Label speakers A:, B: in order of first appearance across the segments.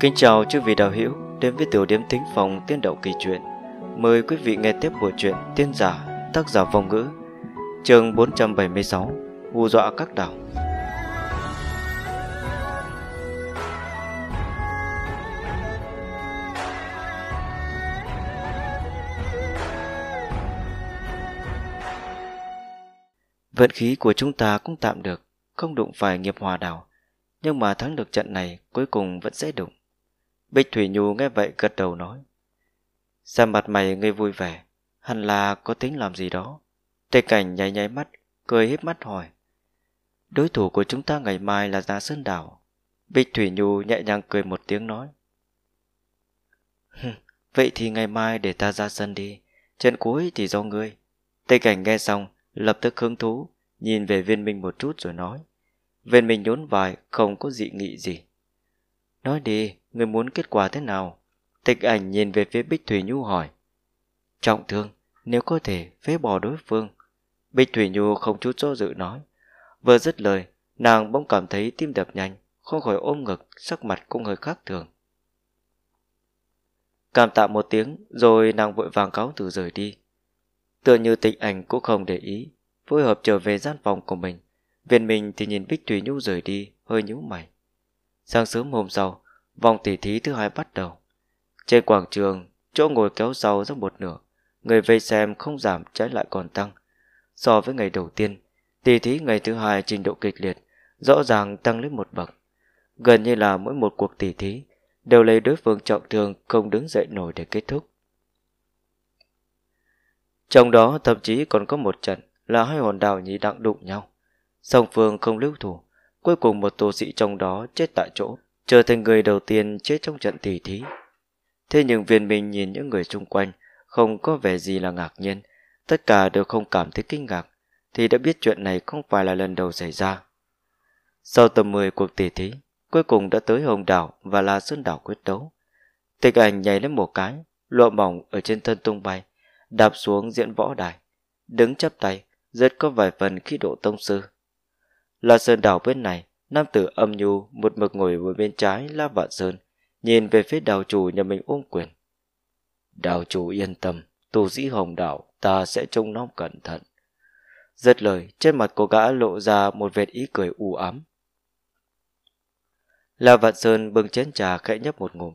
A: Kính chào chư vị đạo hữu đến với tiểu điểm tính phòng tiên đậu kỳ truyện. Mời quý vị nghe tiếp buổi truyện Tiên giả, tác giả vong ngữ, chương 476, hù dọa các đảo. Vận khí của chúng ta cũng tạm được, không đụng phải nghiệp hòa đảo, nhưng mà thắng được trận này cuối cùng vẫn sẽ đụng. Bích Thủy Nhu nghe vậy gật đầu nói. Xem mặt mày ngươi vui vẻ, hẳn là có tính làm gì đó. Tề cảnh nháy nháy mắt, cười híp mắt hỏi. Đối thủ của chúng ta ngày mai là ra Sơn Đảo. Bích Thủy Nhu nhẹ nhàng cười một tiếng nói. vậy thì ngày mai để ta ra sân đi, trận cuối thì do ngươi. Tề cảnh nghe xong, lập tức hứng thú, nhìn về viên minh một chút rồi nói. Viên minh nhốn vài, không có dị nghị gì. Nói đi, Người muốn kết quả thế nào Tịch ảnh nhìn về phía Bích Thủy Nhu hỏi Trọng thương Nếu có thể phế bỏ đối phương Bích Thủy Nhu không chút do dự nói Vừa dứt lời Nàng bỗng cảm thấy tim đập nhanh Không khỏi ôm ngực Sắc mặt cũng hơi khác thường Cảm tạ một tiếng Rồi nàng vội vàng cáo từ rời đi Tựa như tịch ảnh cũng không để ý Phối hợp trở về gian phòng của mình Viên mình thì nhìn Bích Thủy Nhu rời đi Hơi nhíu mày Sáng sớm hôm sau Vòng tỉ thí thứ hai bắt đầu. Trên quảng trường, chỗ ngồi kéo sau ra một nửa. Người vây xem không giảm trái lại còn tăng. So với ngày đầu tiên, tỉ thí ngày thứ hai trình độ kịch liệt, rõ ràng tăng lên một bậc. Gần như là mỗi một cuộc tỉ thí đều lấy đối phương trọng thương không đứng dậy nổi để kết thúc. Trong đó thậm chí còn có một trận là hai hòn đảo nhị đặng đụng nhau. Song phương không lưu thủ, cuối cùng một tù sĩ trong đó chết tại chỗ trở thành người đầu tiên chết trong trận tỷ thí. Thế nhưng viên minh nhìn những người xung quanh, không có vẻ gì là ngạc nhiên, tất cả đều không cảm thấy kinh ngạc, thì đã biết chuyện này không phải là lần đầu xảy ra. Sau tầm 10 cuộc tỷ thí, cuối cùng đã tới Hồng Đảo và La Sơn Đảo quyết đấu. Tịch ảnh nhảy lên một cái, lụa mỏng ở trên thân tung bay, đạp xuống diễn võ đài, đứng chắp tay, rất có vài phần khí độ tông sư. La Sơn Đảo bên này, Nam tử âm nhu một mực ngồi ở bên trái La Vạn Sơn, nhìn về phía đào chủ nhà mình ôm quyền. Đào chủ yên tâm, tu sĩ hồng đạo, ta sẽ trông nom cẩn thận. Dứt lời, trên mặt cô gã lộ ra một vệt ý cười u ám. La Vạn Sơn bưng chén trà khẽ nhấp một ngụm,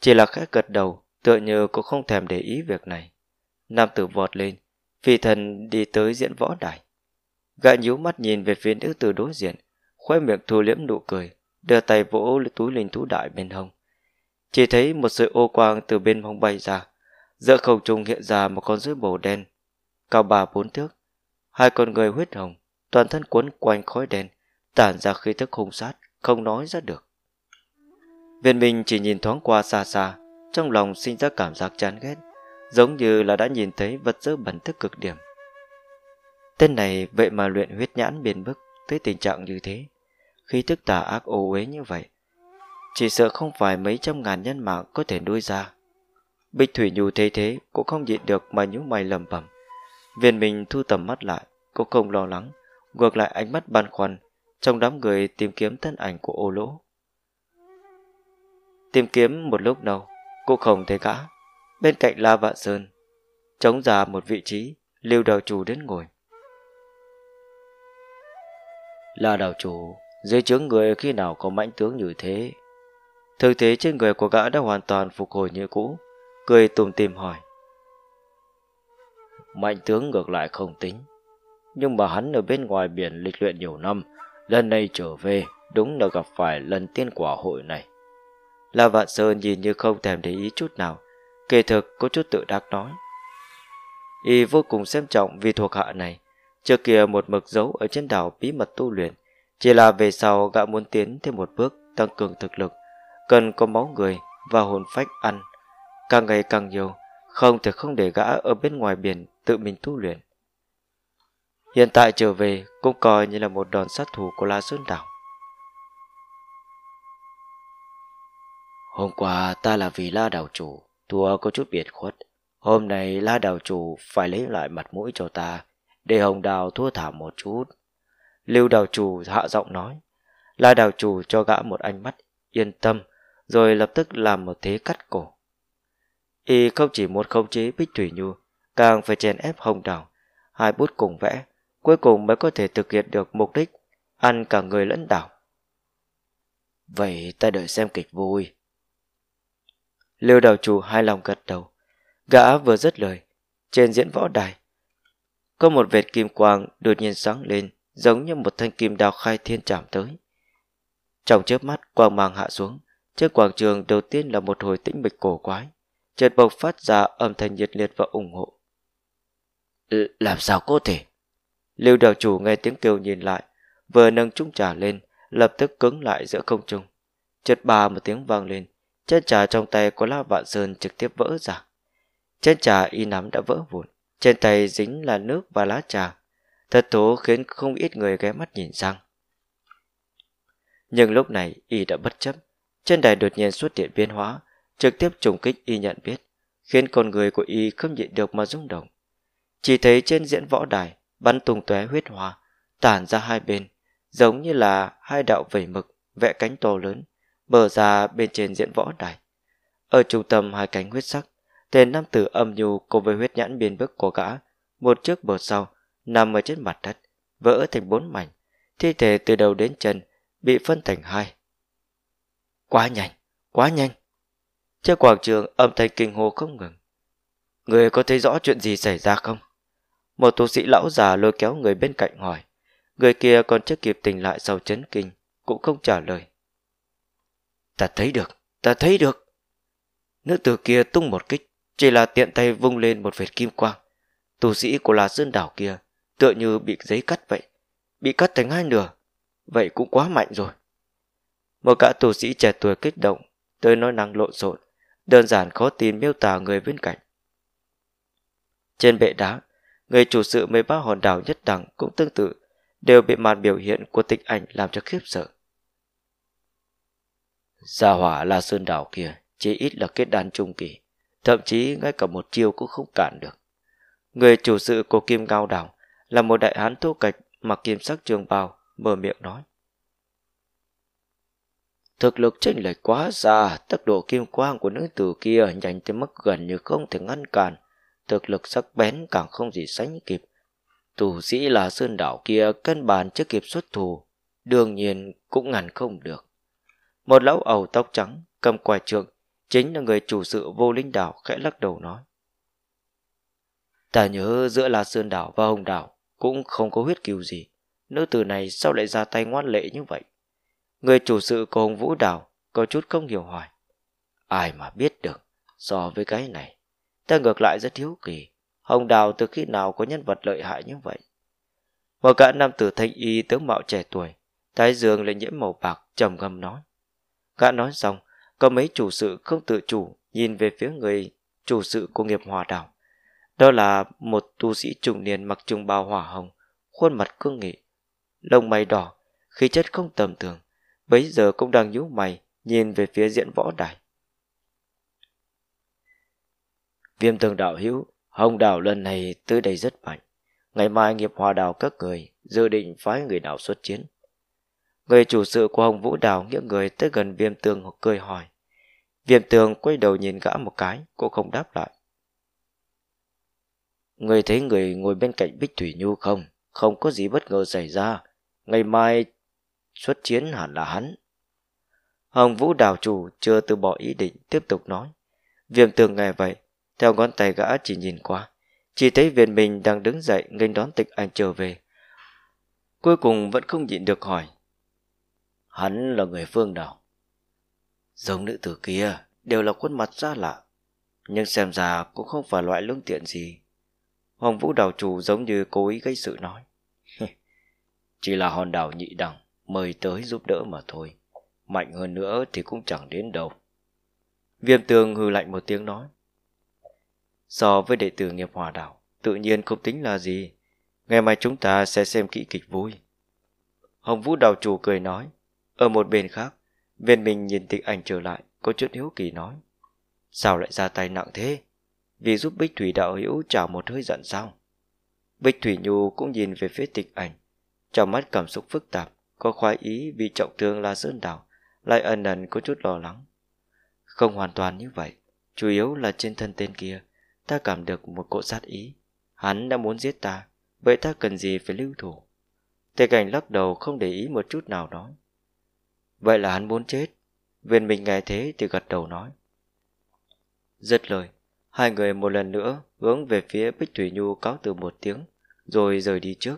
A: chỉ là khẽ gật đầu, tựa như cũng không thèm để ý việc này. Nam tử vọt lên, phi thần đi tới diễn võ đài. Gã nhíu mắt nhìn về phía nữ tử đối diện, khoe miệng thu liễm nụ cười, đưa tay vỗ túi linh thú đại bên hông. Chỉ thấy một sợi ô quang từ bên hông bay ra, giữa khẩu trung hiện ra một con rối màu đen, cao ba bốn thước, hai con người huyết hồng, toàn thân quấn quanh khói đen, tản ra khí thức hung sát, không nói ra được. Viên Minh chỉ nhìn thoáng qua xa xa, trong lòng sinh ra cảm giác chán ghét, giống như là đã nhìn thấy vật dỡ bẩn thức cực điểm. Tên này vậy mà luyện huyết nhãn biến bức, tới tình trạng như thế Khi tức tà ác ô uế như vậy Chỉ sợ không phải mấy trăm ngàn nhân mạng có thể nuôi ra Bích Thủy Nhu thấy thế cũng không nhịn được mà nhíu mày lầm bầm. Viên mình thu tầm mắt lại cũng không lo lắng Ngược lại ánh mắt băn khoăn Trong đám người tìm kiếm thân ảnh của ô lỗ Tìm kiếm một lúc đầu cũng không thấy gã Bên cạnh La Vạn Sơn Chống ra một vị trí Lưu đạo chủ đến ngồi là đảo chủ Dưới chướng người khi nào có mãnh tướng như thế Thực thế trên người của gã đã hoàn toàn phục hồi như cũ Cười tùm tìm hỏi Mạnh tướng ngược lại không tính Nhưng mà hắn ở bên ngoài biển lịch luyện nhiều năm Lần này trở về Đúng là gặp phải lần tiên quả hội này La Vạn Sơn nhìn như không thèm để ý chút nào Kỳ thực có chút tự đắc nói Y vô cùng xem trọng vì thuộc hạ này Trước kia một mực giấu ở trên đảo bí mật tu luyện, chỉ là về sau gã muốn tiến thêm một bước tăng cường thực lực, cần có máu người và hồn phách ăn. Càng ngày càng nhiều, không thể không để gã ở bên ngoài biển tự mình tu luyện. Hiện tại trở về cũng coi như là một đòn sát thủ của La Sơn Đảo. Hôm qua ta là vì La Đảo Chủ, thua có chút biệt khuất. Hôm nay La Đảo Chủ phải lấy lại mặt mũi cho ta, để Hồng Đào thua thảm một chút. Lưu đào chủ hạ giọng nói, la đào chủ cho gã một ánh mắt, yên tâm, rồi lập tức làm một thế cắt cổ. Y không chỉ muốn khống chế Bích Thủy Nhu, càng phải chèn ép Hồng Đào, hai bút cùng vẽ, cuối cùng mới có thể thực hiện được mục đích, ăn cả người lẫn đảo. Vậy ta đợi xem kịch vui. Lưu đào chủ hai lòng gật đầu, gã vừa dứt lời, trên diễn võ đài, có một vệt kim quang đột nhiên sáng lên giống như một thanh kim đào khai thiên chạm tới trong chớp mắt quang mang hạ xuống trước quảng trường đầu tiên là một hồi tĩnh mịch cổ quái chợt bộc phát ra âm thanh nhiệt liệt và ủng hộ ừ, làm sao có thể lưu đạo chủ nghe tiếng kêu nhìn lại vừa nâng trung trà lên lập tức cứng lại giữa không trung chợt ba một tiếng vang lên chén trà trong tay của la vạn sơn trực tiếp vỡ ra chén trà y nắm đã vỡ vụn trên tay dính là nước và lá trà. Thật thú khiến không ít người ghé mắt nhìn sang. Nhưng lúc này y đã bất chấp, trên đài đột nhiên xuất hiện biến hóa, trực tiếp trùng kích y nhận biết, khiến con người của y không nhịn được mà rung động. Chỉ thấy trên diễn võ đài bắn tung tóe huyết hoa, tản ra hai bên, giống như là hai đạo vẩy mực vẽ cánh to lớn bờ ra bên trên diễn võ đài. Ở trung tâm hai cánh huyết sắc tên nam tử âm nhu cùng với huyết nhãn biên bức của gã một trước một sau nằm ở trên mặt đất vỡ thành bốn mảnh thi thể từ đầu đến chân bị phân thành hai quá nhanh quá nhanh trên quảng trường âm thanh kinh hô không ngừng người có thấy rõ chuyện gì xảy ra không một tu sĩ lão già lôi kéo người bên cạnh hỏi người kia còn chưa kịp tỉnh lại sau chấn kinh cũng không trả lời ta thấy được ta thấy được nữ tử kia tung một kích chỉ là tiện tay vung lên một vệt kim quang tù sĩ của là sơn đảo kia tựa như bị giấy cắt vậy bị cắt thành hai nửa vậy cũng quá mạnh rồi một cả tù sĩ trẻ tuổi kích động tới nói năng lộn xộn đơn giản khó tin miêu tả người bên cạnh trên bệ đá người chủ sự mấy ba hòn đảo nhất đẳng cũng tương tự đều bị màn biểu hiện của tịch ảnh làm cho khiếp sợ gia hỏa la sơn đảo kia chỉ ít là kết đan trung kỳ thậm chí ngay cả một chiêu cũng không cản được. Người chủ sự của Kim Cao Đảo là một đại hán thu cạch mặc kim sắc trường bào, mở miệng nói. Thực lực chênh lệch quá xa, tốc độ kim quang của nữ tử kia nhanh tới mức gần như không thể ngăn cản, thực lực sắc bén càng không gì sánh kịp. Tù sĩ là sơn đảo kia căn bản chưa kịp xuất thủ, đương nhiên cũng ngăn không được. Một lão ẩu tóc trắng, cầm quài trượng, chính là người chủ sự vô linh đảo khẽ lắc đầu nói. Ta nhớ giữa La Sơn đảo và Hồng đảo cũng không có huyết kiều gì, nữ tử này sao lại ra tay ngoan lệ như vậy? Người chủ sự của Hồng Vũ đảo có chút không hiểu hỏi. Ai mà biết được, so với cái này, ta ngược lại rất thiếu kỳ, Hồng đảo từ khi nào có nhân vật lợi hại như vậy? Một cả nam tử thanh y tướng mạo trẻ tuổi, tái dương lại nhiễm màu bạc trầm ngâm nói. Gã nói xong, có mấy chủ sự không tự chủ nhìn về phía người chủ sự của nghiệp hòa đảo. Đó là một tu sĩ trung niên mặc trung bào hỏa hồng, khuôn mặt cương nghị, lông mày đỏ, khí chất không tầm thường, bấy giờ cũng đang nhíu mày nhìn về phía diễn võ đài. Viêm tường đạo hữu, hồng đảo lần này tới đây rất mạnh. Ngày mai nghiệp hòa đảo các người dự định phái người nào xuất chiến. Người chủ sự của Hồng Vũ đảo nghĩa người tới gần viêm tường cười hỏi. Viêm tường quay đầu nhìn gã một cái, cô không đáp lại. Người thấy người ngồi bên cạnh Bích Thủy Nhu không? Không có gì bất ngờ xảy ra. Ngày mai xuất chiến hẳn là hắn. Hồng Vũ Đào chủ chưa từ bỏ ý định tiếp tục nói. Viêm tường nghe vậy, theo ngón tay gã chỉ nhìn qua. Chỉ thấy viên mình đang đứng dậy nghênh đón tịch anh trở về. Cuối cùng vẫn không nhịn được hỏi. Hắn là người phương nào? giống nữ tử kia đều là khuôn mặt xa lạ nhưng xem ra cũng không phải loại lương tiện gì hoàng Vũ đảo chủ giống như cố ý gây sự nói Chỉ là hòn đảo nhị đẳng Mời tới giúp đỡ mà thôi Mạnh hơn nữa thì cũng chẳng đến đâu Viêm tường hư lạnh một tiếng nói So với đệ tử nghiệp hòa đảo Tự nhiên không tính là gì Ngày mai chúng ta sẽ xem kỹ kịch vui Hồng Vũ đảo chủ cười nói Ở một bên khác Viên mình nhìn tịch ảnh trở lại, có chút hiếu kỳ nói. Sao lại ra tay nặng thế? Vì giúp Bích Thủy đạo hữu trả một hơi giận sao? Bích Thủy Nhu cũng nhìn về phía tịch ảnh, trong mắt cảm xúc phức tạp, có khoái ý vì trọng thương là Sơn Đảo, lại ẩn ẩn có chút lo lắng. Không hoàn toàn như vậy, chủ yếu là trên thân tên kia, ta cảm được một cỗ sát ý. Hắn đã muốn giết ta, vậy ta cần gì phải lưu thủ? Tề cảnh lắc đầu không để ý một chút nào nói. Vậy là hắn muốn chết Viên mình nghe thế thì gật đầu nói Dứt lời Hai người một lần nữa hướng về phía Bích Thủy Nhu cáo từ một tiếng Rồi rời đi trước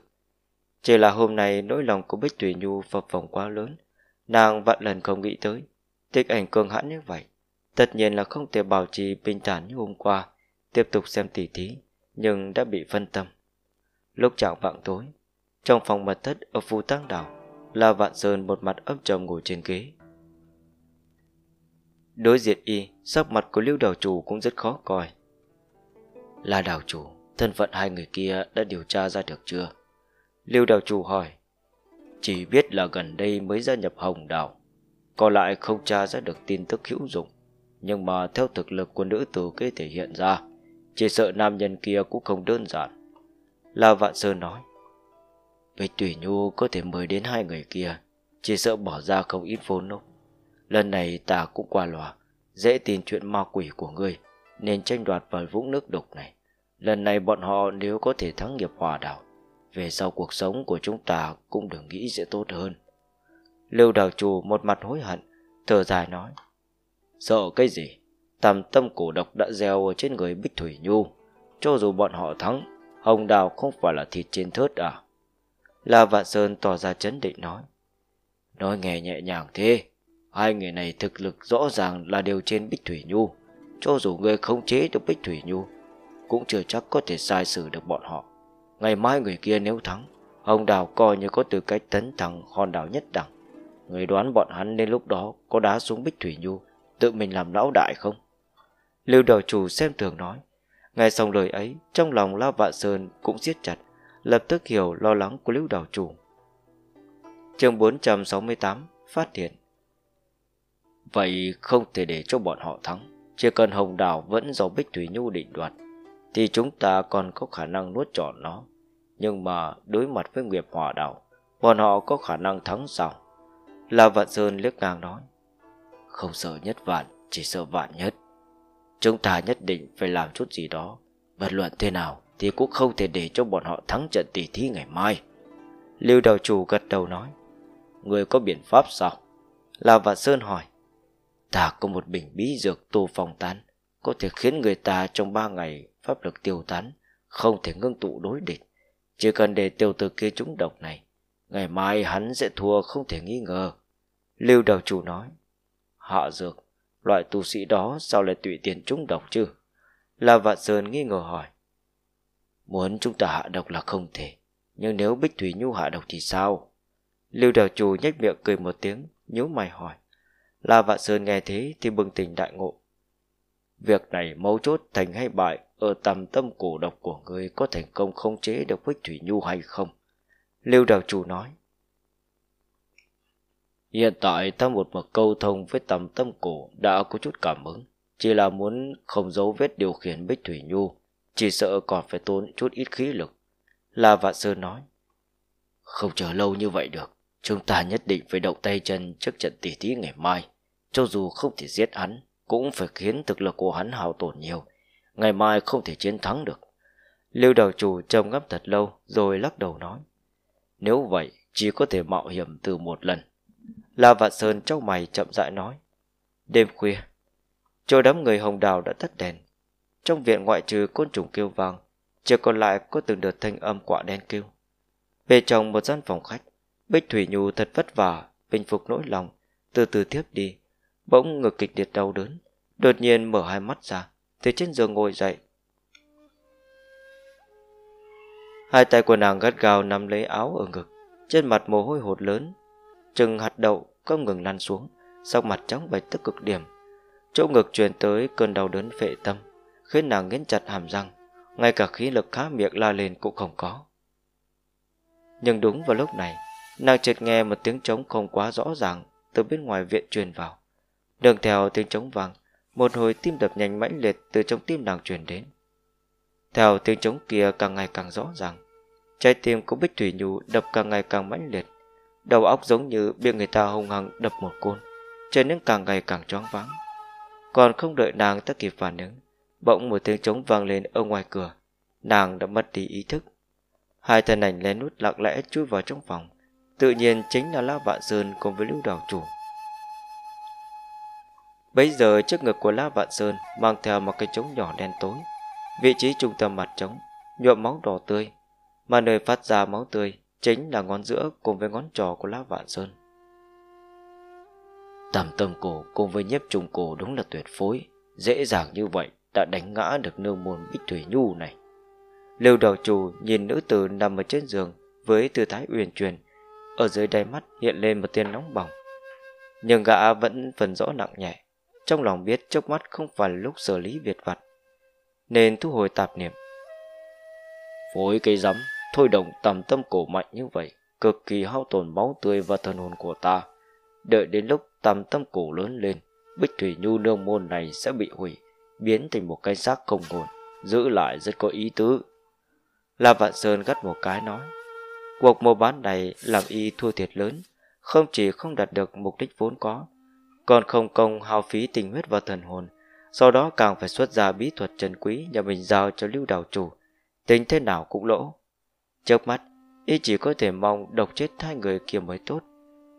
A: Chỉ là hôm nay nỗi lòng của Bích Thủy Nhu phập phồng quá lớn Nàng vạn lần không nghĩ tới Thích ảnh cường hãn như vậy Tất nhiên là không thể bảo trì bình thản như hôm qua Tiếp tục xem tỉ thí Nhưng đã bị phân tâm Lúc chạng vạng tối Trong phòng mật thất ở Phú Tăng Đảo La Vạn Sơn một mặt âm trầm ngồi trên ghế Đối diện y Sắc mặt của lưu đảo chủ cũng rất khó coi Là đảo chủ Thân phận hai người kia đã điều tra ra được chưa Lưu đảo chủ hỏi Chỉ biết là gần đây mới gia nhập hồng đảo Còn lại không tra ra được tin tức hữu dụng Nhưng mà theo thực lực của nữ tử kia thể hiện ra Chỉ sợ nam nhân kia cũng không đơn giản La Vạn Sơn nói Bạch Thủy Nhu có thể mời đến hai người kia Chỉ sợ bỏ ra không ít vốn lúc Lần này ta cũng qua loa Dễ tin chuyện ma quỷ của ngươi Nên tranh đoạt vào vũng nước đục này Lần này bọn họ nếu có thể thắng nghiệp hòa đảo Về sau cuộc sống của chúng ta Cũng đừng nghĩ sẽ tốt hơn Lưu đào chủ một mặt hối hận Thở dài nói Sợ cái gì Tàm tâm cổ độc đã gieo trên người Bích Thủy Nhu Cho dù bọn họ thắng Hồng đào không phải là thịt trên thớt à La Vạn Sơn tỏ ra chấn định nói Nói nghe nhẹ nhàng thế Hai người này thực lực rõ ràng là đều trên Bích Thủy Nhu Cho dù người không chế được Bích Thủy Nhu Cũng chưa chắc có thể sai xử được bọn họ Ngày mai người kia nếu thắng Hồng Đào coi như có tư cách tấn thẳng hòn đảo nhất đẳng Người đoán bọn hắn nên lúc đó Có đá xuống Bích Thủy Nhu Tự mình làm lão đại không Lưu đầu chủ xem thường nói Nghe xong lời ấy Trong lòng La Vạn Sơn cũng siết chặt lập tức hiểu lo lắng của Lưu đảo chủ. Chương 468 Phát hiện Vậy không thể để cho bọn họ thắng Chỉ cần hồng đảo vẫn do Bích Thủy Nhu định đoạt Thì chúng ta còn có khả năng nuốt trọn nó Nhưng mà đối mặt với nghiệp hỏa đảo Bọn họ có khả năng thắng sao Là Vạn Sơn liếc ngang nói Không sợ nhất vạn Chỉ sợ vạn nhất Chúng ta nhất định phải làm chút gì đó Bất luận thế nào thì cũng không thể để cho bọn họ thắng trận tỷ thí ngày mai. Lưu đạo chủ gật đầu nói, Người có biện pháp sao? La Vạn Sơn hỏi, Ta có một bình bí dược tu phòng tán, có thể khiến người ta trong ba ngày pháp lực tiêu tán, không thể ngưng tụ đối địch. Chỉ cần để tiêu tử kia chúng độc này, ngày mai hắn sẽ thua không thể nghi ngờ. Lưu đầu chủ nói, hạ dược, loại tu sĩ đó sao lại tùy tiền chúng độc chứ? La Vạn Sơn nghi ngờ hỏi, Muốn chúng ta hạ độc là không thể Nhưng nếu Bích Thủy Nhu hạ độc thì sao Lưu đào chủ nhếch miệng cười một tiếng nhíu mày hỏi La Vạn Sơn nghe thế thì bừng tỉnh đại ngộ Việc này mấu chốt thành hay bại Ở tầm tâm cổ độc của người Có thành công không chế được Bích Thủy Nhu hay không Lưu đào chủ nói Hiện tại ta một mực câu thông với tầm tâm cổ đã có chút cảm ứng, chỉ là muốn không giấu vết điều khiển Bích Thủy Nhu chỉ sợ còn phải tốn chút ít khí lực La Vạn Sơn nói Không chờ lâu như vậy được Chúng ta nhất định phải động tay chân trước trận tỷ thí ngày mai Cho dù không thể giết hắn Cũng phải khiến thực lực của hắn hao tổn nhiều Ngày mai không thể chiến thắng được Lưu Đào chủ trầm ngâm thật lâu Rồi lắc đầu nói Nếu vậy chỉ có thể mạo hiểm từ một lần La Vạn Sơn trong mày chậm rãi nói Đêm khuya Chỗ đám người hồng đào đã tắt đèn trong viện ngoại trừ côn trùng kêu vang chỉ còn lại có từng đợt thanh âm quạ đen kêu về trong một gian phòng khách bích thủy nhu thật vất vả bình phục nỗi lòng từ từ tiếp đi bỗng ngực kịch liệt đau đớn đột nhiên mở hai mắt ra từ trên giường ngồi dậy hai tay của nàng gắt gao nắm lấy áo ở ngực trên mặt mồ hôi hột lớn chừng hạt đậu không ngừng lăn xuống sau mặt trắng bệch tức cực điểm chỗ ngực truyền tới cơn đau đớn phệ tâm khiến nàng nghiến chặt hàm răng, ngay cả khí lực khá miệng la lên cũng không có. Nhưng đúng vào lúc này, nàng chợt nghe một tiếng trống không quá rõ ràng từ bên ngoài viện truyền vào. Đường theo tiếng trống vang, một hồi tim đập nhanh mãnh liệt từ trong tim nàng truyền đến. Theo tiếng trống kia càng ngày càng rõ ràng, trái tim của Bích Thủy Nhu đập càng ngày càng mãnh liệt, đầu óc giống như bị người ta hung hăng đập một côn, trở nên càng ngày càng choáng váng. Còn không đợi nàng ta kịp phản ứng, bỗng một tiếng trống vang lên ở ngoài cửa nàng đã mất đi ý thức hai thân ảnh lén nút lặng lẽ chui vào trong phòng tự nhiên chính là la vạn sơn cùng với lưu đảo chủ bấy giờ trước ngực của la vạn sơn mang theo một cái trống nhỏ đen tối vị trí trung tâm mặt trống nhuộm máu đỏ tươi mà nơi phát ra máu tươi chính là ngón giữa cùng với ngón trỏ của la vạn sơn tầm tâm cổ cùng với nhiếp trùng cổ đúng là tuyệt phối dễ dàng như vậy đã đánh ngã được nương môn bích thủy nhu này lưu đầu chủ nhìn nữ tử nằm ở trên giường với tư thái uyển chuyển ở dưới đáy mắt hiện lên một tia nóng bỏng nhưng gã vẫn phần rõ nặng nhẹ trong lòng biết chốc mắt không phải lúc xử lý việt vặt nên thu hồi tạp niệm phối cây rắm thôi động tầm tâm cổ mạnh như vậy cực kỳ hao tổn máu tươi và thần hồn của ta đợi đến lúc tầm tâm cổ lớn lên bích thủy nhu nương môn này sẽ bị hủy biến thành một cái xác không hồn, giữ lại rất có ý tứ. La Vạn Sơn gắt một cái nói, cuộc mua bán này làm y thua thiệt lớn, không chỉ không đạt được mục đích vốn có, còn không công hao phí tình huyết và thần hồn, sau đó càng phải xuất ra bí thuật trần quý nhà mình giao cho lưu đảo chủ, tính thế nào cũng lỗ. Trước mắt, y chỉ có thể mong độc chết hai người kia mới tốt.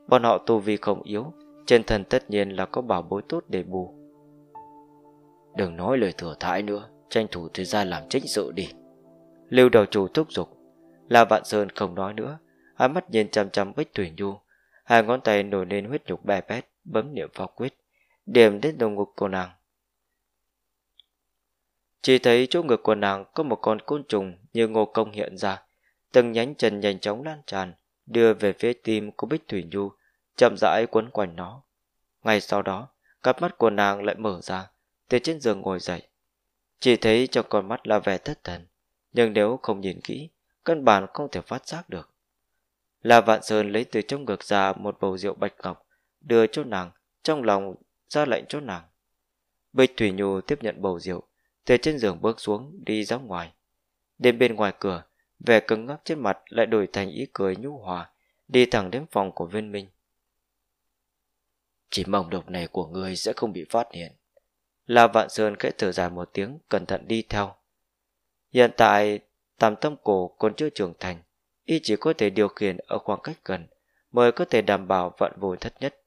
A: Bọn họ tu vi không yếu, trên thần tất nhiên là có bảo bối tốt để bù. Đừng nói lời thừa thãi nữa Tranh thủ thời gian làm chính sự đi Lưu đầu chủ thúc giục La Vạn Sơn không nói nữa ánh mắt nhìn chăm chăm Bích Thủy Nhu Hai ngón tay nổi lên huyết nhục bè bét Bấm niệm vào quyết Điểm đến đồng ngục của nàng Chỉ thấy chỗ ngực của nàng Có một con côn trùng như ngô công hiện ra Từng nhánh chân nhanh chóng lan tràn Đưa về phía tim của Bích Thủy Nhu Chậm rãi quấn quanh nó Ngay sau đó Cặp mắt của nàng lại mở ra từ trên giường ngồi dậy. Chỉ thấy trong con mắt là vẻ thất thần, nhưng nếu không nhìn kỹ, căn bản không thể phát giác được. La Vạn Sơn lấy từ trong ngực ra một bầu rượu bạch ngọc, đưa cho nàng, trong lòng ra lệnh cho nàng. Bích Thủy Nhu tiếp nhận bầu rượu, từ trên giường bước xuống đi ra ngoài. Đêm bên ngoài cửa, vẻ cứng ngắc trên mặt lại đổi thành ý cười nhu hòa, đi thẳng đến phòng của viên minh. Chỉ mong độc này của ngươi sẽ không bị phát hiện. La Vạn Sơn khẽ thở dài một tiếng, cẩn thận đi theo. Hiện tại, tam tâm cổ còn chưa trưởng thành, y chỉ có thể điều khiển ở khoảng cách gần, mới có thể đảm bảo vận vùi thất nhất.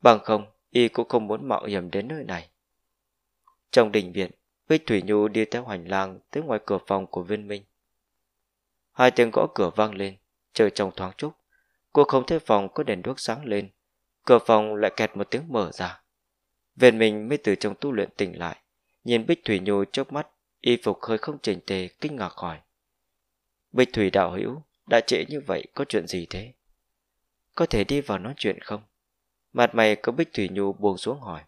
A: Bằng không, y cũng không muốn mạo hiểm đến nơi này. Trong đình viện, Bích Thủy Nhu đi theo hành lang tới ngoài cửa phòng của viên minh. Hai tiếng gõ cửa vang lên, trời trong thoáng chốc. Cô không thấy phòng có đèn đuốc sáng lên, cửa phòng lại kẹt một tiếng mở ra. Viên mình mới từ trong tu luyện tỉnh lại, nhìn Bích Thủy Nhu chớp mắt, y phục hơi không chỉnh tề, kinh ngạc hỏi. Bích Thủy đạo hữu, đã trễ như vậy có chuyện gì thế? Có thể đi vào nói chuyện không? Mặt mày có Bích Thủy Nhu buông xuống hỏi.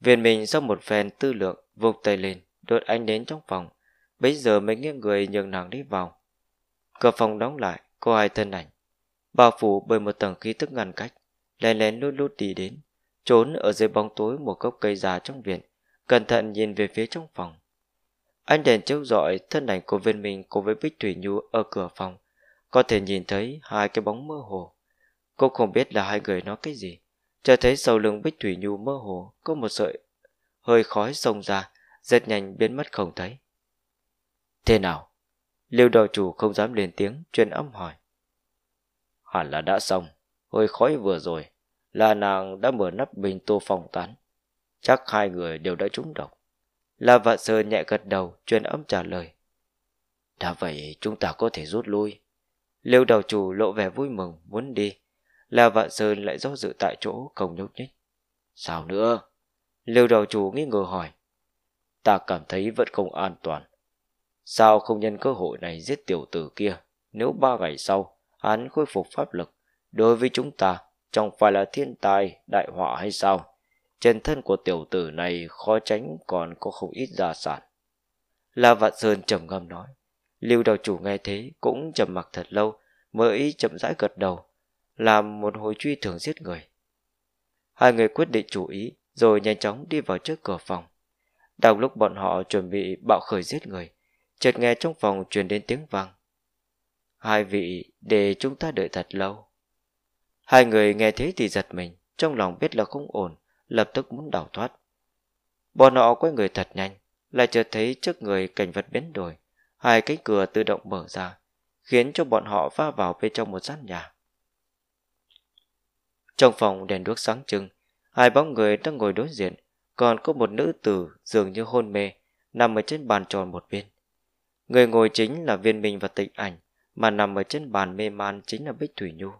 A: Viên mình sau một phen tư lượng, vụt tay lên, đột anh đến trong phòng. Bấy giờ mới nghiêng người nhường nàng đi vào. Cửa phòng đóng lại, cô hai thân ảnh. Bao phủ bởi một tầng khí tức ngăn cách lén lén lút lút đi đến trốn ở dưới bóng tối một gốc cây già trong viện cẩn thận nhìn về phía trong phòng ánh đèn chiếu rọi thân ảnh của viên mình cùng với bích thủy nhu ở cửa phòng có thể nhìn thấy hai cái bóng mơ hồ cô không biết là hai người nói cái gì chờ thấy sau lưng bích thủy nhu mơ hồ có một sợi hơi khói xông ra rất nhanh biến mất không thấy thế nào liêu đạo chủ không dám lên tiếng truyền âm hỏi hẳn là đã xong hơi khói vừa rồi là nàng đã mở nắp bình tô phòng tán. Chắc hai người đều đã trúng độc. La Vạn Sơ nhẹ gật đầu, truyền âm trả lời. Đã vậy chúng ta có thể rút lui. Liêu đầu chủ lộ vẻ vui mừng, muốn đi. La Vạn Sơn lại do dự tại chỗ, không nhúc nhích. Sao nữa? Liêu đầu chủ nghi ngờ hỏi. Ta cảm thấy vẫn không an toàn. Sao không nhân cơ hội này giết tiểu tử kia? Nếu ba ngày sau, hắn khôi phục pháp lực, đối với chúng ta chẳng phải là thiên tai, đại họa hay sao? Trên thân của tiểu tử này khó tránh còn có không ít gia sản. La Vạn Sơn trầm ngâm nói. Lưu đạo chủ nghe thế cũng trầm mặc thật lâu mới chậm rãi gật đầu, làm một hồi truy thường giết người. Hai người quyết định chủ ý rồi nhanh chóng đi vào trước cửa phòng. Đang lúc bọn họ chuẩn bị bạo khởi giết người, chợt nghe trong phòng truyền đến tiếng vang. Hai vị để chúng ta đợi thật lâu. Hai người nghe thế thì giật mình, trong lòng biết là không ổn, lập tức muốn đào thoát. Bọn họ quay người thật nhanh, lại chợt thấy trước người cảnh vật biến đổi, hai cánh cửa tự động mở ra, khiến cho bọn họ va vào bên trong một gian nhà. Trong phòng đèn đuốc sáng trưng, hai bóng người đang ngồi đối diện, còn có một nữ tử dường như hôn mê, nằm ở trên bàn tròn một bên. Người ngồi chính là viên minh và tịnh ảnh, mà nằm ở trên bàn mê man chính là Bích Thủy Nhu.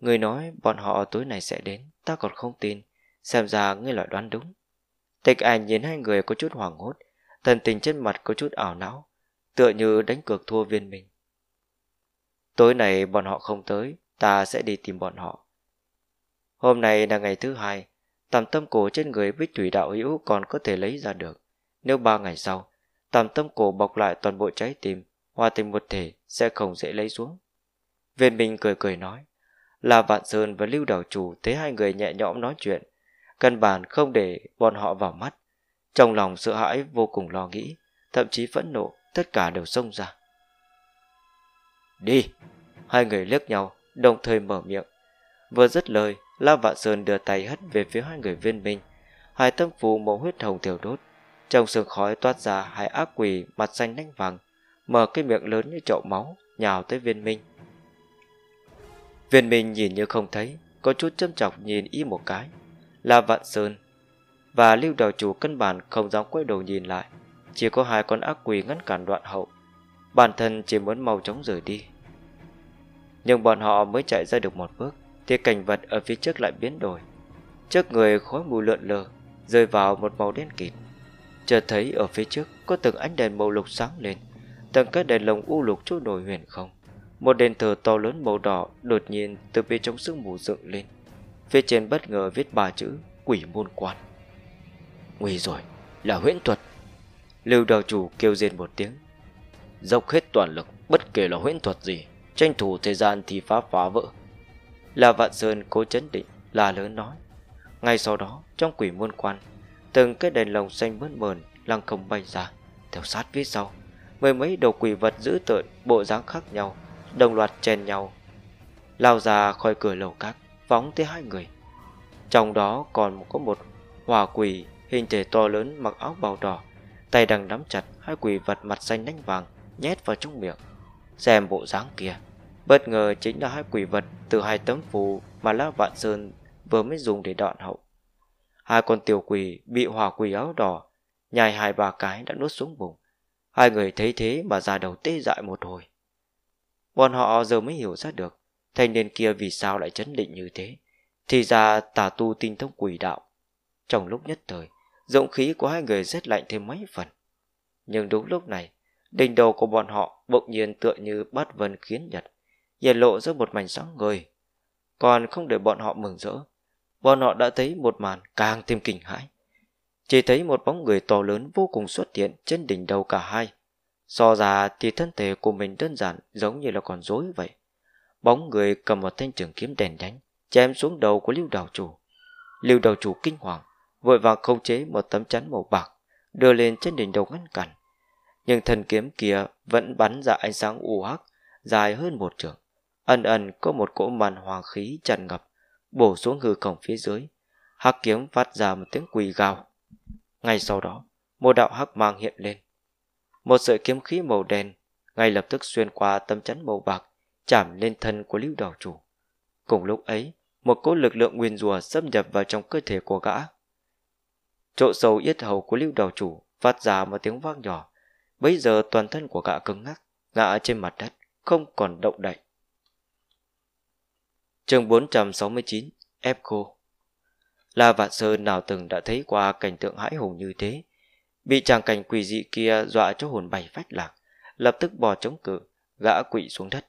A: Người nói bọn họ tối nay sẽ đến Ta còn không tin Xem ra ngươi loại đoán đúng Tịch ảnh nhìn hai người có chút hoảng hốt Thần tình trên mặt có chút ảo não Tựa như đánh cược thua viên mình Tối nay bọn họ không tới Ta sẽ đi tìm bọn họ Hôm nay là ngày thứ hai Tàm tâm cổ trên người bích thủy đạo hữu Còn có thể lấy ra được Nếu ba ngày sau Tàm tâm cổ bọc lại toàn bộ trái tim Hòa tình một thể sẽ không dễ lấy xuống Viên mình cười cười nói là Vạn Sơn và Lưu Đảo Chủ thấy hai người nhẹ nhõm nói chuyện, căn bản không để bọn họ vào mắt. Trong lòng sợ hãi vô cùng lo nghĩ, thậm chí phẫn nộ, tất cả đều xông ra. Đi! Hai người liếc nhau, đồng thời mở miệng. Vừa dứt lời, La Vạn Sơn đưa tay hất về phía hai người viên minh. Hai tâm phù màu huyết hồng thiểu đốt. Trong sương khói toát ra hai ác quỷ mặt xanh nanh vàng, mở cái miệng lớn như chậu máu, nhào tới viên minh. Viên Minh nhìn như không thấy, có chút châm chọc nhìn y một cái. Là Vạn Sơn và Lưu Đào Chủ cân bản không dám quay đầu nhìn lại. Chỉ có hai con ác quỷ ngăn cản đoạn hậu. Bản thân chỉ muốn mau chóng rời đi. Nhưng bọn họ mới chạy ra được một bước thì cảnh vật ở phía trước lại biến đổi. Trước người khói mù lượn lờ rơi vào một màu đen kịt. Chợt thấy ở phía trước có từng ánh đèn màu lục sáng lên, từng các đèn lồng u lục chỗ nổi huyền không. Một đền thờ to lớn màu đỏ đột nhiên từ bên trong sương mù dựng lên. Phía trên bất ngờ viết ba chữ quỷ môn quan. Nguy rồi, là huyễn thuật. Lưu Đào chủ kêu rên một tiếng. Dốc hết toàn lực, bất kể là huyễn thuật gì, tranh thủ thời gian thì phá phá vỡ. Là vạn sơn cố chấn định, là lớn nói. Ngay sau đó, trong quỷ môn quan, từng cái đèn lồng xanh mướt mờn lăng không bay ra, theo sát phía sau. Mười mấy đầu quỷ vật dữ tợn, bộ dáng khác nhau, đồng loạt chen nhau lao ra khỏi cửa lầu cát phóng tới hai người trong đó còn có một hỏa quỷ hình thể to lớn mặc áo bào đỏ tay đang nắm chặt hai quỷ vật mặt xanh đánh vàng nhét vào trong miệng xem bộ dáng kia bất ngờ chính là hai quỷ vật từ hai tấm phù mà la vạn sơn vừa mới dùng để đoạn hậu hai con tiểu quỷ bị hỏa quỷ áo đỏ nhai hai ba cái đã nuốt xuống bụng hai người thấy thế mà ra đầu tê dại một hồi Bọn họ giờ mới hiểu ra được Thanh niên kia vì sao lại chấn định như thế Thì ra tà tu tinh thông quỷ đạo Trong lúc nhất thời Rộng khí của hai người rét lạnh thêm mấy phần Nhưng đúng lúc này Đỉnh đầu của bọn họ bỗng nhiên tựa như bát vân khiến nhật Hiện lộ ra một mảnh sáng người Còn không để bọn họ mừng rỡ Bọn họ đã thấy một màn càng thêm kinh hãi Chỉ thấy một bóng người to lớn vô cùng xuất hiện trên đỉnh đầu cả hai So ra thì thân thể của mình đơn giản giống như là con rối vậy. Bóng người cầm một thanh trường kiếm đèn nhánh, chém xuống đầu của lưu đảo chủ. Lưu đảo chủ kinh hoàng, vội vàng khống chế một tấm chắn màu bạc, đưa lên trên đỉnh đầu ngăn cản. Nhưng thần kiếm kia vẫn bắn ra ánh sáng u UH, hắc, dài hơn một trường. Ẩn ẩn có một cỗ màn hoàng khí tràn ngập, bổ xuống hư cổng phía dưới. Hắc kiếm phát ra một tiếng quỳ gào. Ngay sau đó, một đạo hắc mang hiện lên, một sợi kiếm khí màu đen ngay lập tức xuyên qua tâm chắn màu bạc chạm lên thân của lưu đảo chủ cùng lúc ấy một cỗ lực lượng nguyên rùa xâm nhập vào trong cơ thể của gã chỗ sâu yết hầu của lưu đảo chủ phát ra một tiếng vang nhỏ bấy giờ toàn thân của gã cứng ngắc ngã trên mặt đất không còn động đậy chương 469 ép cô la vạn sơn nào từng đã thấy qua cảnh tượng hãi hùng như thế Bị chàng cảnh quỷ dị kia dọa cho hồn bay phách lạc, lập tức bò chống cự, gã quỵ xuống đất.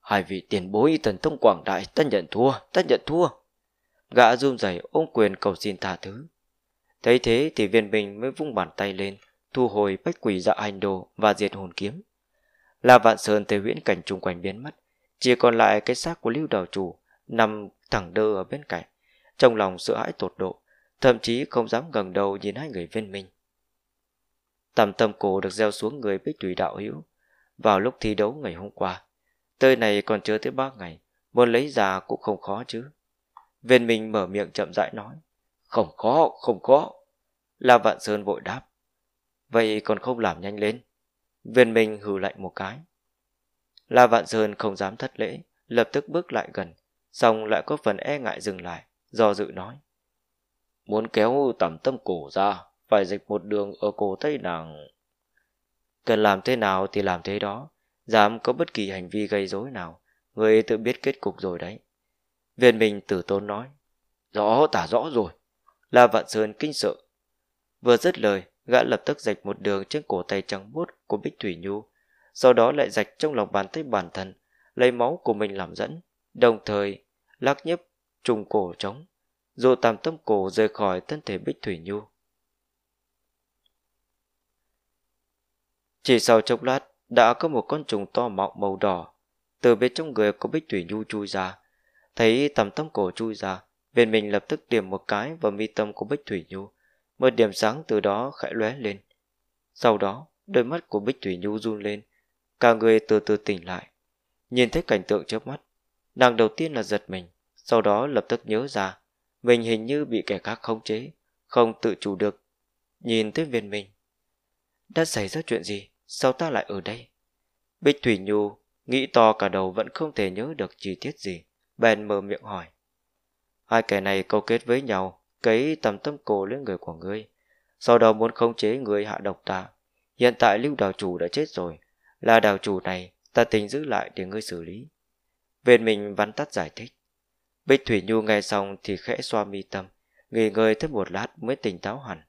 A: Hai vị tiền bối thần thông quảng đại, ta nhận thua, ta nhận thua. Gã run rẩy ôm quyền cầu xin tha thứ. Thấy thế thì viên minh mới vung bàn tay lên, thu hồi bách quỷ dạ hành đồ và diệt hồn kiếm. La Vạn Sơn tề huyễn cảnh chung quanh biến mất, chỉ còn lại cái xác của lưu đảo chủ nằm thẳng đơ ở bên cạnh. Trong lòng sợ hãi tột độ, thậm chí không dám gần đầu nhìn hai người viên minh. Tầm tâm cổ được gieo xuống người bích thủy đạo hữu vào lúc thi đấu ngày hôm qua. Tơi này còn chưa tới ba ngày, muốn lấy già cũng không khó chứ. Viên Minh mở miệng chậm rãi nói, không khó, không khó. La Vạn Sơn vội đáp, vậy còn không làm nhanh lên. Viên Minh hừ lạnh một cái. La Vạn Sơn không dám thất lễ, lập tức bước lại gần, xong lại có phần e ngại dừng lại, do dự nói. Muốn kéo tầm tâm cổ ra, phải dịch một đường ở cổ tay nàng. Cần làm thế nào thì làm thế đó, dám có bất kỳ hành vi gây rối nào, người tự biết kết cục rồi đấy. Viên mình tử tôn nói, rõ tả rõ rồi, là Vạn Sơn kinh sợ. Vừa dứt lời, gã lập tức dạch một đường trên cổ tay trắng bút của Bích Thủy Nhu, sau đó lại dạch trong lòng bàn tay bản thân, lấy máu của mình làm dẫn, đồng thời lắc nhấp trùng cổ trống, dụ tam tâm cổ rời khỏi thân thể Bích Thủy Nhu. Chỉ sau chốc lát đã có một con trùng to mọng màu đỏ từ bên trong người của Bích Thủy Nhu chui ra. Thấy tầm tâm cổ chui ra, viên mình lập tức điểm một cái vào mi tâm của Bích Thủy Nhu. Một điểm sáng từ đó khẽ lóe lên. Sau đó, đôi mắt của Bích Thủy Nhu run lên. Cả người từ từ tỉnh lại. Nhìn thấy cảnh tượng trước mắt, nàng đầu tiên là giật mình, sau đó lập tức nhớ ra. Mình hình như bị kẻ khác khống chế, không tự chủ được. Nhìn tới viên mình. Đã xảy ra chuyện gì? Sao ta lại ở đây? Bích Thủy Nhu nghĩ to cả đầu vẫn không thể nhớ được chi tiết gì. Bèn mở miệng hỏi. Hai kẻ này câu kết với nhau, cấy tầm tâm cổ lên người của ngươi. Sau đó muốn khống chế người hạ độc ta. Hiện tại lưu đào chủ đã chết rồi. Là đào chủ này, ta tính giữ lại để ngươi xử lý. Về mình vắn tắt giải thích. Bích Thủy Nhu nghe xong thì khẽ xoa mi tâm, nghỉ ngơi thêm một lát mới tỉnh táo hẳn.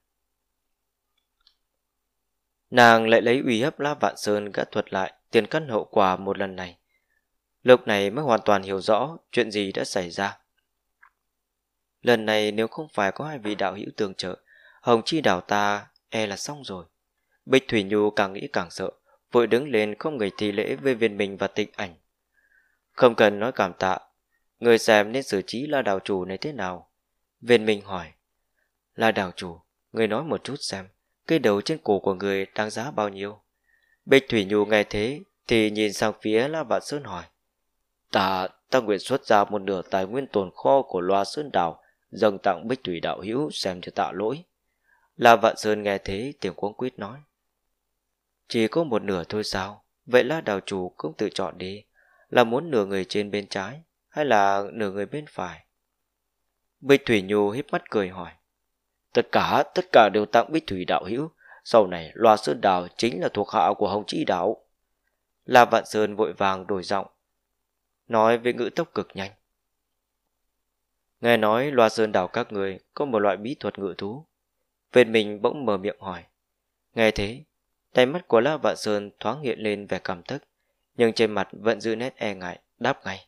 A: Nàng lại lấy uy hiếp La Vạn Sơn gã thuật lại tiền căn hậu quả một lần này. Lúc này mới hoàn toàn hiểu rõ chuyện gì đã xảy ra. Lần này nếu không phải có hai vị đạo hữu tường trợ, Hồng Chi đảo ta e là xong rồi. Bích Thủy Nhu càng nghĩ càng sợ, vội đứng lên không người thi lễ với viên mình và tịnh ảnh. Không cần nói cảm tạ, người xem nên xử trí la đảo chủ này thế nào? Viên mình hỏi. la đảo chủ, người nói một chút xem. Cái đầu trên cổ của người đáng giá bao nhiêu Bích Thủy Nhu nghe thế Thì nhìn sang phía La Vạn Sơn hỏi Ta, ta nguyện xuất ra một nửa tài nguyên tồn kho của loa sơn đảo dâng tặng Bích Thủy Đạo Hữu xem cho tạo lỗi La Vạn Sơn nghe thế tiếng cuống quýt nói Chỉ có một nửa thôi sao Vậy là đảo chủ cũng tự chọn đi Là muốn nửa người trên bên trái Hay là nửa người bên phải Bích Thủy Nhu híp mắt cười hỏi Tất cả, tất cả đều tặng Bích Thủy đạo hữu, sau này loa sơn đào chính là thuộc hạ của Hồng Chi đạo. La Vạn Sơn vội vàng đổi giọng, nói với ngữ tốc cực nhanh. Nghe nói loa sơn đào các người có một loại bí thuật ngự thú. Viên mình bỗng mở miệng hỏi. Nghe thế, tay mắt của La Vạn Sơn thoáng hiện lên vẻ cảm thức nhưng trên mặt vẫn giữ nét e ngại, đáp ngay.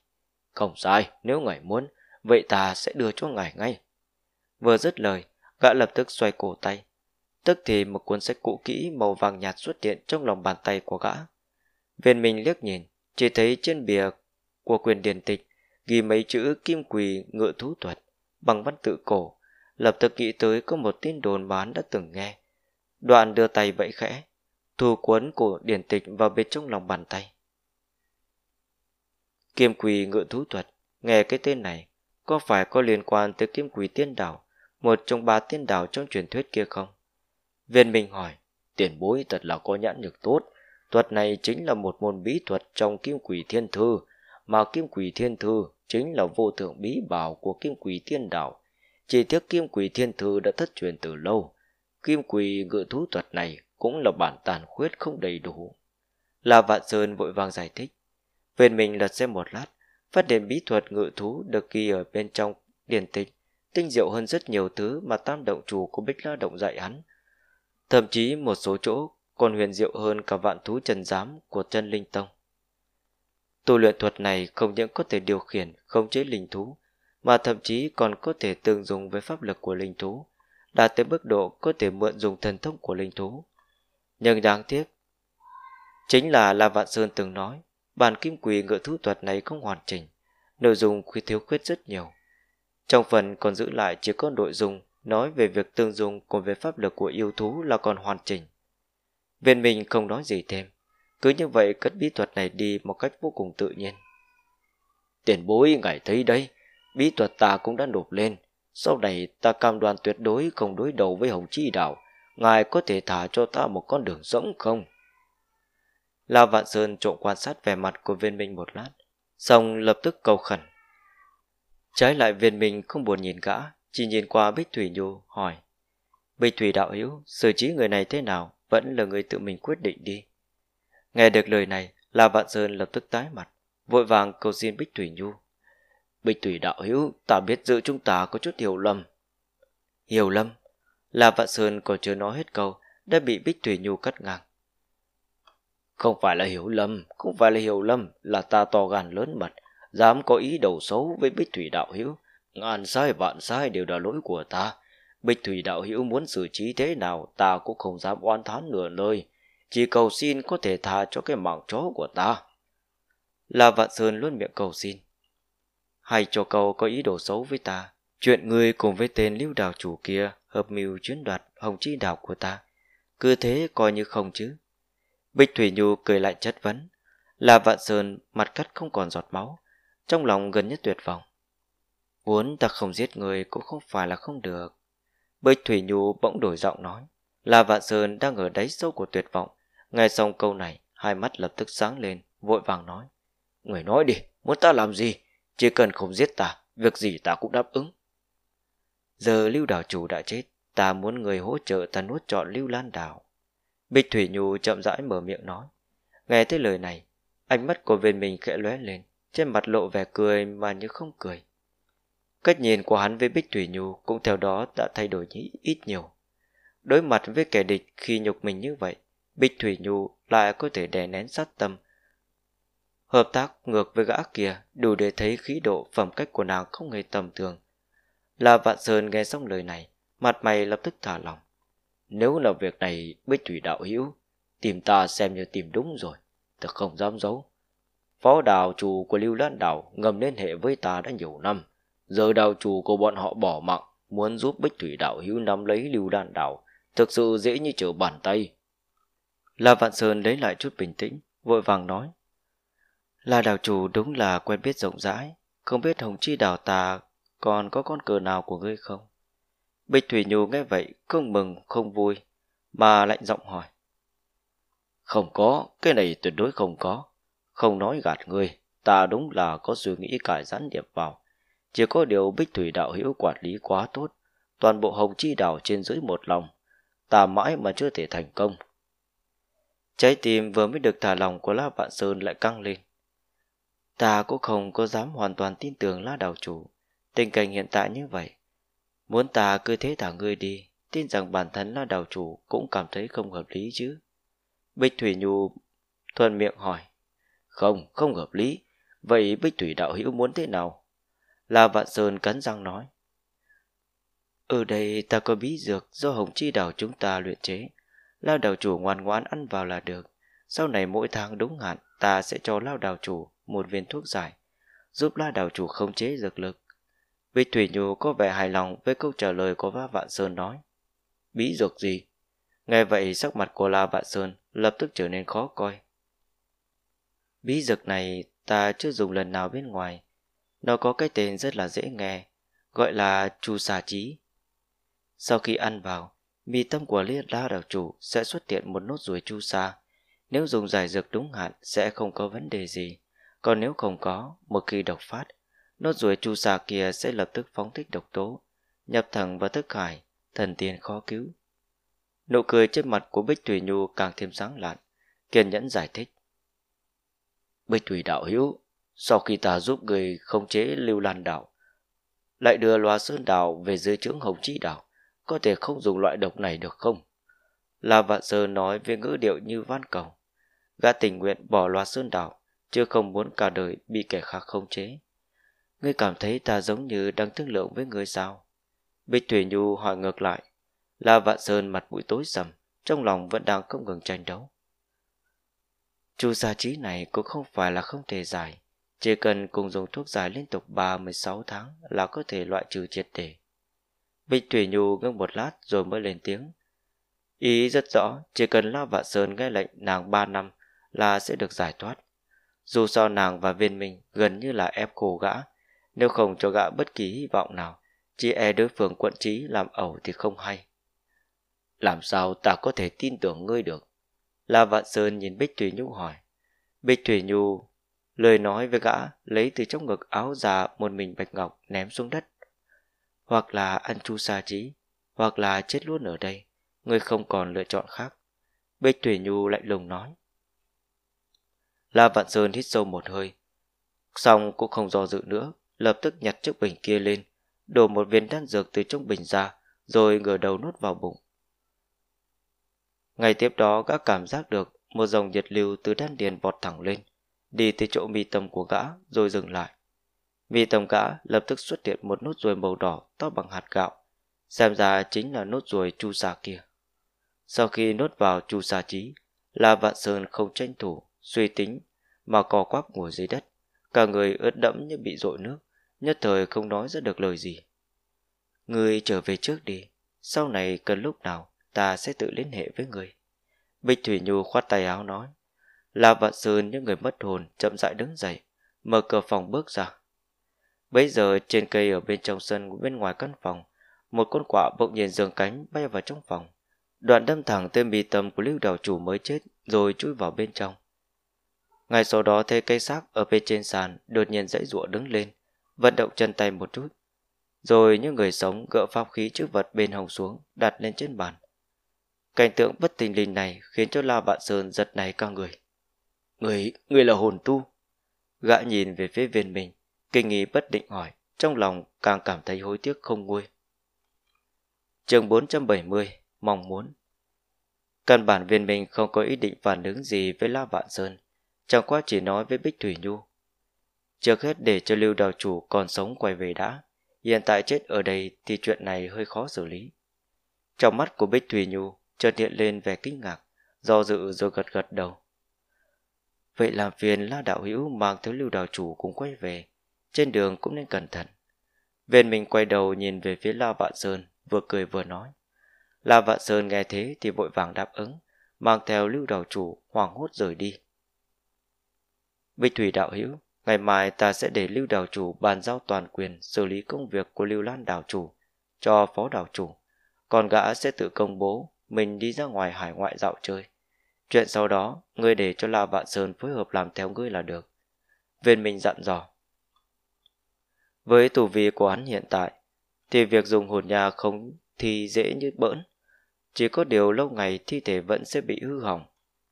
A: Không sai, nếu ngài muốn, vậy ta sẽ đưa cho ngài ngay. Vừa dứt lời, gã lập tức xoay cổ tay. Tức thì một cuốn sách cũ kỹ màu vàng nhạt xuất hiện trong lòng bàn tay của gã. Viên mình liếc nhìn, chỉ thấy trên bìa của quyền điển tịch ghi mấy chữ kim quỳ ngựa thú thuật bằng văn tự cổ, lập tức nghĩ tới có một tin đồn bán đã từng nghe. Đoạn đưa tay vẫy khẽ, thu cuốn của điển tịch vào bên trong lòng bàn tay. Kim quỳ ngựa thú thuật, nghe cái tên này, có phải có liên quan tới kim quỳ tiên đảo một trong ba tiên đảo trong truyền thuyết kia không? Viên Minh hỏi, tiền bối thật là có nhãn lực tốt, thuật này chính là một môn bí thuật trong kim quỷ thiên thư, mà kim quỷ thiên thư chính là vô thượng bí bảo của kim quỷ tiên đảo. Chỉ tiếc kim quỷ thiên thư đã thất truyền từ lâu, kim quỷ ngự thú thuật này cũng là bản tàn khuyết không đầy đủ. Là Vạn Sơn vội vàng giải thích. Viên Minh lật xem một lát, phát hiện bí thuật ngự thú được ghi ở bên trong điển tịch tinh diệu hơn rất nhiều thứ mà tam động chủ của Bích La Động dạy hắn. Thậm chí một số chỗ còn huyền diệu hơn cả vạn thú trần giám của chân linh tông. Tu luyện thuật này không những có thể điều khiển, khống chế linh thú, mà thậm chí còn có thể tương dùng với pháp lực của linh thú, đạt tới mức độ có thể mượn dùng thần thông của linh thú. Nhưng đáng tiếc, chính là La Vạn Sơn từng nói, bản kim quỳ ngựa thú thuật này không hoàn chỉnh, nội dung khi thiếu khuyết rất nhiều. Trong phần còn giữ lại chỉ có nội dung nói về việc tương dung cùng với pháp lực của yêu thú là còn hoàn chỉnh. Viên mình không nói gì thêm, cứ như vậy cất bí thuật này đi một cách vô cùng tự nhiên. Tiền bối ngài thấy đấy, bí thuật ta cũng đã nộp lên, sau này ta cam đoan tuyệt đối không đối đầu với Hồng Chi Đảo, ngài có thể thả cho ta một con đường sống không? La Vạn Sơn trộn quan sát vẻ mặt của viên minh một lát, xong lập tức cầu khẩn. Trái lại viên mình không buồn nhìn gã, chỉ nhìn qua Bích Thủy Nhu hỏi. Bích Thủy đạo hữu, xử trí người này thế nào, vẫn là người tự mình quyết định đi. Nghe được lời này, La Vạn Sơn lập tức tái mặt, vội vàng cầu xin Bích Thủy Nhu. Bích Thủy đạo hữu, ta biết giữa chúng ta có chút hiểu lầm. Hiểu lầm? La Vạn Sơn còn chưa nói hết câu, đã bị Bích Thủy Nhu cắt ngang. Không phải là hiểu lầm, không phải là hiểu lầm, là ta to gan lớn mật, dám có ý đầu xấu với Bích Thủy Đạo Hữu ngàn sai vạn sai đều là lỗi của ta Bích Thủy Đạo Hữu muốn xử trí thế nào ta cũng không dám oan thán nửa lời chỉ cầu xin có thể tha cho cái mạng chó của ta là Vạn Sơn luôn miệng cầu xin hay cho cầu có ý đồ xấu với ta chuyện ngươi cùng với tên lưu đào chủ kia hợp mưu chuyến đoạt hồng chi đảo của ta cứ thế coi như không chứ Bích Thủy Nhu cười lại chất vấn là Vạn Sơn mặt cắt không còn giọt máu trong lòng gần như tuyệt vọng. Muốn ta không giết người cũng không phải là không được. Bích Thủy Nhu bỗng đổi giọng nói, là Vạn Sơn đang ở đáy sâu của tuyệt vọng. Nghe xong câu này, hai mắt lập tức sáng lên, vội vàng nói. Người nói đi, muốn ta làm gì? Chỉ cần không giết ta, việc gì ta cũng đáp ứng. Giờ lưu đảo chủ đã chết, ta muốn người hỗ trợ ta nuốt trọn lưu lan đảo. Bích Thủy Nhu chậm rãi mở miệng nói. Nghe thấy lời này, ánh mắt của viên mình khẽ lóe lên, trên mặt lộ vẻ cười mà như không cười. Cách nhìn của hắn với Bích Thủy Nhu cũng theo đó đã thay đổi ít nhiều. Đối mặt với kẻ địch khi nhục mình như vậy, Bích Thủy Nhu lại có thể đè nén sát tâm. Hợp tác ngược với gã kia đủ để thấy khí độ phẩm cách của nàng không hề tầm thường. Là Vạn Sơn nghe xong lời này, mặt mày lập tức thả lòng. Nếu là việc này Bích Thủy đạo hữu, tìm ta xem như tìm đúng rồi, thật không dám giấu. Phó đào chủ của Lưu Lan Đảo ngầm liên hệ với ta đã nhiều năm. Giờ đào chủ của bọn họ bỏ mặc muốn giúp Bích Thủy Đạo hữu nắm lấy Lưu Lan Đảo, thực sự dễ như trở bàn tay. La Vạn Sơn lấy lại chút bình tĩnh, vội vàng nói. La đào chủ đúng là quen biết rộng rãi, không biết Hồng Chi đào ta còn có con cờ nào của ngươi không? Bích Thủy Nhu nghe vậy, không mừng, không vui, mà lạnh giọng hỏi. Không có, cái này tuyệt đối không có. Không nói gạt ngươi, ta đúng là có suy nghĩ cải gián điệp vào. Chỉ có điều bích thủy đạo hữu quản lý quá tốt, toàn bộ hồng chi đảo trên dưới một lòng. Ta mãi mà chưa thể thành công. Trái tim vừa mới được thả lòng của La Vạn Sơn lại căng lên. Ta cũng không có dám hoàn toàn tin tưởng La Đào Chủ. Tình cảnh hiện tại như vậy. Muốn ta cứ thế thả ngươi đi, tin rằng bản thân La Đào Chủ cũng cảm thấy không hợp lý chứ. Bích Thủy Nhu thuần miệng hỏi. Không, không hợp lý. Vậy Bích Thủy Đạo Hữu muốn thế nào? La Vạn Sơn cắn răng nói. Ở đây ta có bí dược do Hồng Chi Đảo chúng ta luyện chế. Lao đảo chủ ngoan ngoãn ăn vào là được. Sau này mỗi tháng đúng hạn ta sẽ cho Lao đảo chủ một viên thuốc giải, giúp Lao đảo chủ không chế dược lực. Bích Thủy Nhu có vẻ hài lòng với câu trả lời của La Vạn Sơn nói. Bí dược gì? Nghe vậy sắc mặt của La Vạn Sơn lập tức trở nên khó coi. Bí dược này ta chưa dùng lần nào bên ngoài. Nó có cái tên rất là dễ nghe, gọi là chu xà trí. Sau khi ăn vào, mi tâm của liên la đạo chủ sẽ xuất hiện một nốt ruồi chu sa. Nếu dùng giải dược đúng hạn sẽ không có vấn đề gì. Còn nếu không có, một khi độc phát, nốt ruồi chu sa kia sẽ lập tức phóng thích độc tố, nhập thẳng vào thức hải, thần tiên khó cứu. Nụ cười trên mặt của Bích Thủy Nhu càng thêm sáng lạn, kiên nhẫn giải thích. Bích Thủy đạo hữu, sau khi ta giúp người khống chế lưu lan đảo, lại đưa loa sơn đảo về dưới trướng hồng chi đảo, có thể không dùng loại độc này được không? La Vạn Sơ nói với ngữ điệu như van cầu. Gã tình nguyện bỏ loa sơn đảo, chứ không muốn cả đời bị kẻ khác khống chế. Ngươi cảm thấy ta giống như đang thương lượng với ngươi sao? Bích Thủy Nhu hỏi ngược lại. La Vạn Sơn mặt mũi tối sầm, trong lòng vẫn đang không ngừng tranh đấu. Chu gia trí này cũng không phải là không thể giải. Chỉ cần cùng dùng thuốc giải liên tục 36 tháng là có thể loại trừ triệt để. Bích Thủy Nhu ngưng một lát rồi mới lên tiếng. Ý rất rõ, chỉ cần La Vạn Sơn nghe lệnh nàng 3 năm là sẽ được giải thoát. Dù sao nàng và viên minh gần như là ép cô gã, nếu không cho gã bất kỳ hy vọng nào, chỉ e đối phương quận trí làm ẩu thì không hay. Làm sao ta có thể tin tưởng ngươi được? La Vạn Sơn nhìn Bích Thủy Nhu hỏi. Bích Thủy Nhu lời nói với gã lấy từ trong ngực áo già một mình bạch ngọc ném xuống đất. Hoặc là ăn chu xa trí, hoặc là chết luôn ở đây, người không còn lựa chọn khác. Bích Thủy Nhu lạnh lùng nói. La Vạn Sơn hít sâu một hơi, xong cũng không do dự nữa, lập tức nhặt chiếc bình kia lên, đổ một viên đan dược từ trong bình ra, rồi ngửa đầu nuốt vào bụng ngày tiếp đó gã cảm giác được một dòng nhiệt lưu từ đan điền vọt thẳng lên, đi tới chỗ mi tâm của gã rồi dừng lại. Mi tâm gã lập tức xuất hiện một nốt ruồi màu đỏ to bằng hạt gạo, xem ra chính là nốt ruồi chu sa kia. Sau khi nốt vào chu sa trí, La Vạn Sơn không tranh thủ, suy tính, mà cò quắp ngồi dưới đất, cả người ướt đẫm như bị dội nước, nhất thời không nói ra được lời gì. Người trở về trước đi, sau này cần lúc nào ta sẽ tự liên hệ với người. Bích Thủy Nhu khoát tay áo nói. La Vạn Sơn những người mất hồn chậm rãi đứng dậy, mở cửa phòng bước ra. Bây giờ trên cây ở bên trong sân bên ngoài căn phòng, một con quạ bỗng nhiên dường cánh bay vào trong phòng. Đoạn đâm thẳng tên bì tâm của lưu đảo chủ mới chết rồi chui vào bên trong. Ngay sau đó thấy cây xác ở bên trên sàn đột nhiên dãy ruộng đứng lên, vận động chân tay một chút. Rồi những người sống gỡ pháp khí chữ vật bên hồng xuống đặt lên trên bàn. Cảnh tượng bất tình linh này khiến cho La Vạn Sơn giật nảy cao người. Người, người là hồn tu. Gã nhìn về phía viên mình, kinh nghi bất định hỏi, trong lòng càng cảm thấy hối tiếc không nguôi. chương 470, mong muốn. Căn bản viên mình không có ý định phản ứng gì với La Vạn Sơn, chẳng qua chỉ nói với Bích Thủy Nhu. Trước hết để cho lưu đào chủ còn sống quay về đã, hiện tại chết ở đây thì chuyện này hơi khó xử lý. Trong mắt của Bích Thủy Nhu chợt hiện lên vẻ kinh ngạc, do dự rồi gật gật đầu. Vậy làm phiền La Đạo Hữu mang theo lưu đạo chủ cũng quay về, trên đường cũng nên cẩn thận. Viên mình quay đầu nhìn về phía La Vạn Sơn, vừa cười vừa nói. La Vạn Sơn nghe thế thì vội vàng đáp ứng, mang theo lưu đạo chủ hoảng hốt rời đi. Bích Thủy đạo hữu, ngày mai ta sẽ để lưu đạo chủ bàn giao toàn quyền xử lý công việc của lưu lan đạo chủ cho phó đạo chủ, còn gã sẽ tự công bố mình đi ra ngoài hải ngoại dạo chơi. Chuyện sau đó, ngươi để cho La Vạn Sơn phối hợp làm theo ngươi là được. Viên Minh dặn dò. Với tù vi của hắn hiện tại, thì việc dùng hồn nhà không thì dễ như bỡn. Chỉ có điều lâu ngày thi thể vẫn sẽ bị hư hỏng,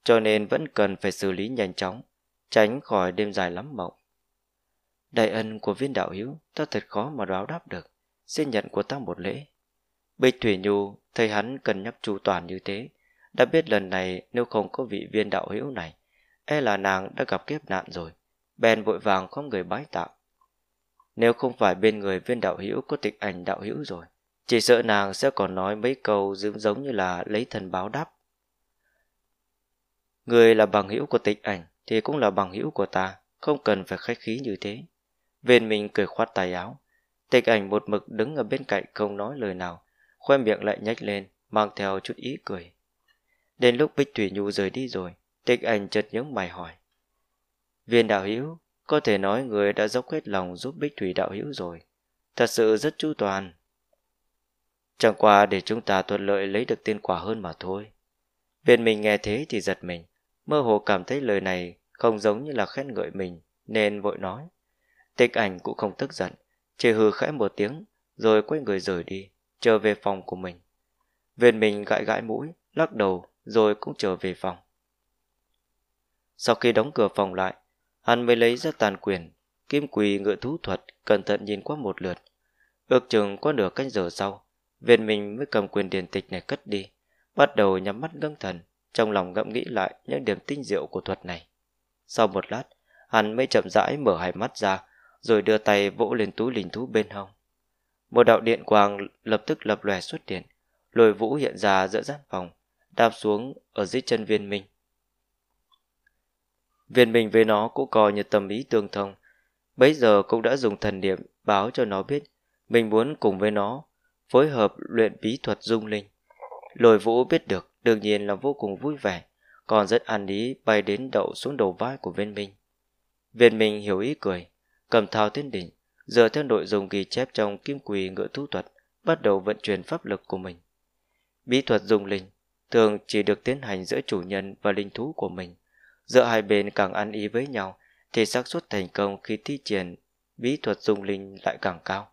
A: cho nên vẫn cần phải xử lý nhanh chóng, tránh khỏi đêm dài lắm mộng. Đại ân của viên đạo hữu ta thật khó mà báo đáp được, xin nhận của ta một lễ, Bích Thủy Nhu thấy hắn cân nhắc chu toàn như thế, đã biết lần này nếu không có vị viên đạo hữu này, e là nàng đã gặp kiếp nạn rồi, bèn vội vàng không người bái tạo. Nếu không phải bên người viên đạo hữu có tịch ảnh đạo hữu rồi, chỉ sợ nàng sẽ còn nói mấy câu giống giống như là lấy thần báo đáp. Người là bằng hữu của tịch ảnh thì cũng là bằng hữu của ta, không cần phải khách khí như thế. Viên mình cười khoát tài áo, tịch ảnh một mực đứng ở bên cạnh không nói lời nào, khoe miệng lại nhếch lên, mang theo chút ý cười. Đến lúc Bích Thủy Nhu rời đi rồi, Tịch Ảnh chợt nhớ mày hỏi. Viên đạo hữu, có thể nói người đã dốc hết lòng giúp Bích Thủy đạo hữu rồi. Thật sự rất chu toàn. Chẳng qua để chúng ta thuận lợi lấy được tiên quả hơn mà thôi. viên mình nghe thế thì giật mình, mơ hồ cảm thấy lời này không giống như là khen ngợi mình, nên vội nói. Tịch ảnh cũng không tức giận, chỉ hừ khẽ một tiếng, rồi quay người rời đi trở về phòng của mình. Viên mình gãi gãi mũi, lắc đầu rồi cũng trở về phòng. Sau khi đóng cửa phòng lại, hắn mới lấy ra tàn quyền, kim quỳ ngựa thú thuật cẩn thận nhìn qua một lượt. Ước chừng qua nửa canh giờ sau, viên mình mới cầm quyền điển tịch này cất đi, bắt đầu nhắm mắt ngưng thần, trong lòng ngẫm nghĩ lại những điểm tinh diệu của thuật này. Sau một lát, hắn mới chậm rãi mở hai mắt ra, rồi đưa tay vỗ lên túi linh thú bên hông. Một đạo điện quang lập tức lập lòe xuất điện, lôi vũ hiện ra giữa gian phòng, đạp xuống ở dưới chân viên minh. Viên minh với nó cũng coi như tâm ý tương thông, bấy giờ cũng đã dùng thần niệm báo cho nó biết mình muốn cùng với nó phối hợp luyện bí thuật dung linh. Lôi vũ biết được đương nhiên là vô cùng vui vẻ, còn rất an ý bay đến đậu xuống đầu vai của viên minh. Viên minh hiểu ý cười, cầm thao tiến đỉnh, giờ theo nội dung ghi chép trong kim quỳ ngựa thú thuật, bắt đầu vận chuyển pháp lực của mình. Bí thuật dùng linh thường chỉ được tiến hành giữa chủ nhân và linh thú của mình. Giữa hai bên càng ăn ý với nhau thì xác suất thành công khi thi triển bí thuật dùng linh lại càng cao.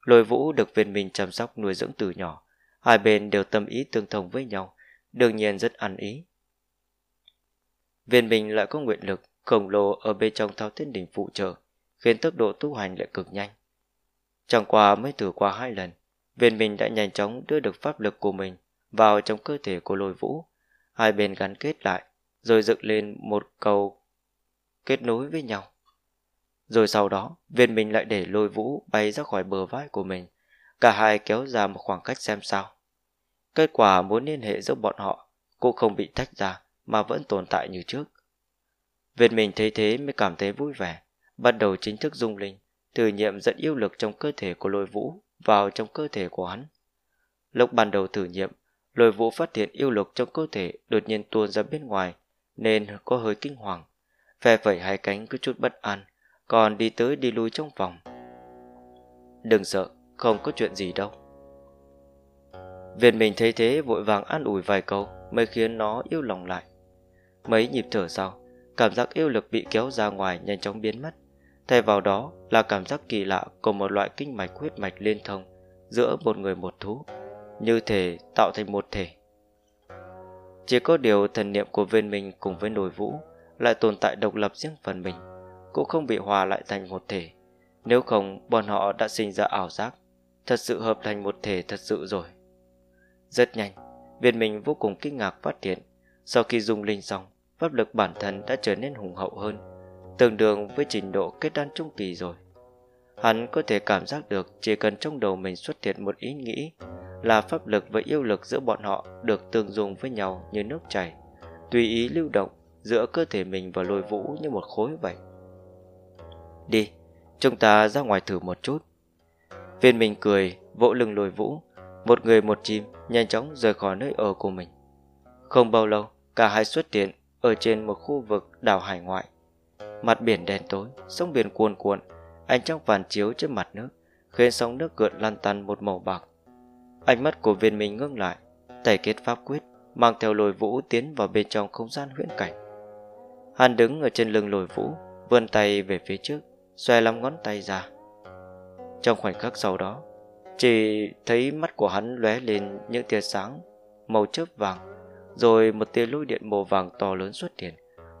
A: Lôi vũ được viên minh chăm sóc nuôi dưỡng từ nhỏ, hai bên đều tâm ý tương thông với nhau, đương nhiên rất ăn ý. Viên minh lại có nguyện lực khổng lồ ở bên trong thao thiên đỉnh phụ trợ, khiến tốc độ tu hành lại cực nhanh. Chẳng qua mới thử qua hai lần, viên minh đã nhanh chóng đưa được pháp lực của mình vào trong cơ thể của lôi vũ, hai bên gắn kết lại, rồi dựng lên một cầu kết nối với nhau. Rồi sau đó, viên minh lại để lôi vũ bay ra khỏi bờ vai của mình, cả hai kéo ra một khoảng cách xem sao. Kết quả muốn liên hệ giữa bọn họ cũng không bị tách ra mà vẫn tồn tại như trước. Viên mình thấy thế mới cảm thấy vui vẻ, bắt đầu chính thức dung linh, thử nghiệm dẫn yêu lực trong cơ thể của lôi vũ vào trong cơ thể của hắn. Lúc ban đầu thử nghiệm, lôi vũ phát hiện yêu lực trong cơ thể đột nhiên tuôn ra bên ngoài, nên có hơi kinh hoàng. Phe vẩy hai cánh cứ chút bất an, còn đi tới đi lui trong vòng. Đừng sợ, không có chuyện gì đâu. Viên mình thấy thế vội vàng an ủi vài câu mới khiến nó yêu lòng lại. Mấy nhịp thở sau, cảm giác yêu lực bị kéo ra ngoài nhanh chóng biến mất. Thay vào đó là cảm giác kỳ lạ của một loại kinh mạch huyết mạch liên thông giữa một người một thú, như thể tạo thành một thể. Chỉ có điều thần niệm của viên mình cùng với nồi vũ lại tồn tại độc lập riêng phần mình, cũng không bị hòa lại thành một thể. Nếu không, bọn họ đã sinh ra ảo giác, thật sự hợp thành một thể thật sự rồi. Rất nhanh, viên mình vô cùng kinh ngạc phát hiện, sau khi dùng linh xong, pháp lực bản thân đã trở nên hùng hậu hơn, tương đương với trình độ kết đan trung kỳ rồi. Hắn có thể cảm giác được chỉ cần trong đầu mình xuất hiện một ý nghĩ là pháp lực và yêu lực giữa bọn họ được tương dung với nhau như nước chảy, tùy ý lưu động giữa cơ thể mình và lôi vũ như một khối vậy. Đi, chúng ta ra ngoài thử một chút. Viên mình cười, vỗ lưng lôi vũ, một người một chim nhanh chóng rời khỏi nơi ở của mình. Không bao lâu, cả hai xuất hiện ở trên một khu vực đảo hải ngoại. Mặt biển đen tối, sông biển cuồn cuộn, ánh trăng phản chiếu trên mặt nước, khiến sóng nước gợn lan tăn một màu bạc. Ánh mắt của viên minh ngưng lại, tẩy kết pháp quyết, mang theo lồi vũ tiến vào bên trong không gian huyễn cảnh. Hàn đứng ở trên lưng lồi vũ, vươn tay về phía trước, xoay lắm ngón tay ra. Trong khoảnh khắc sau đó, chỉ thấy mắt của hắn lóe lên những tia sáng màu chớp vàng, rồi một tia lôi điện màu vàng to lớn xuất hiện,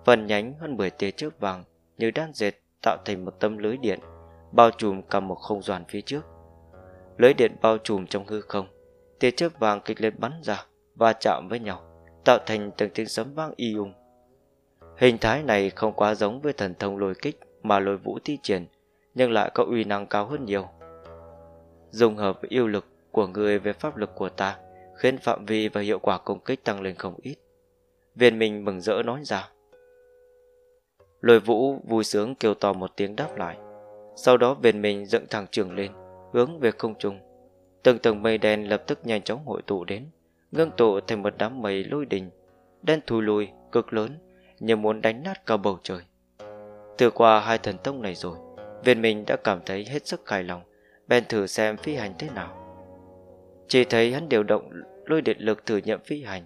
A: phần nhánh hơn 10 tia trước vàng như đan dệt tạo thành một tấm lưới điện bao trùm cả một không gian phía trước. Lưới điện bao trùm trong hư không, tia trước vàng kịch liệt bắn ra và chạm với nhau, tạo thành từng tiếng sấm vang y ung. Hình thái này không quá giống với thần thông lôi kích mà lôi vũ thi triển, nhưng lại có uy năng cao hơn nhiều. Dùng hợp yêu lực của người với pháp lực của ta, khiến phạm vi và hiệu quả công kích tăng lên không ít. Viên mình mừng rỡ nói ra. Lôi vũ vui sướng kêu to một tiếng đáp lại Sau đó viền mình dựng thẳng trường lên Hướng về không trung Từng tầng mây đen lập tức nhanh chóng hội tụ đến Ngưng tụ thành một đám mây lôi đình Đen thùi lùi cực lớn Như muốn đánh nát cả bầu trời Từ qua hai thần tông này rồi Viên mình đã cảm thấy hết sức hài lòng Bèn thử xem phi hành thế nào Chỉ thấy hắn điều động lôi điện lực thử nghiệm phi hành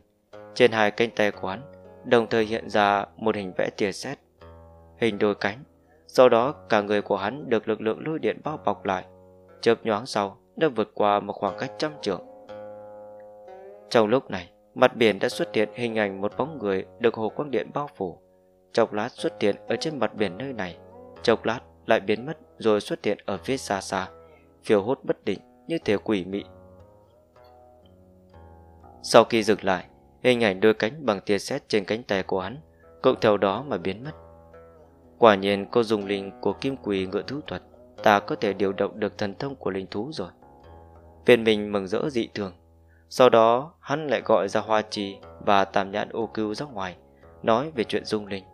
A: Trên hai cánh tay quán Đồng thời hiện ra một hình vẽ tia xét hình đôi cánh sau đó cả người của hắn được lực lượng lôi điện bao bọc lại chớp nhoáng sau đã vượt qua một khoảng cách trăm trượng trong lúc này mặt biển đã xuất hiện hình ảnh một bóng người được hồ quang điện bao phủ chốc lát xuất hiện ở trên mặt biển nơi này chốc lát lại biến mất rồi xuất hiện ở phía xa xa phiêu hốt bất định như thể quỷ mị sau khi dừng lại hình ảnh đôi cánh bằng tia sét trên cánh tay của hắn cộng theo đó mà biến mất Quả nhiên cô dùng linh của kim quỳ ngựa thú thuật Ta có thể điều động được thần thông của linh thú rồi Viên mình mừng rỡ dị thường Sau đó hắn lại gọi ra hoa trì Và tam nhãn ô cưu ra ngoài Nói về chuyện dung linh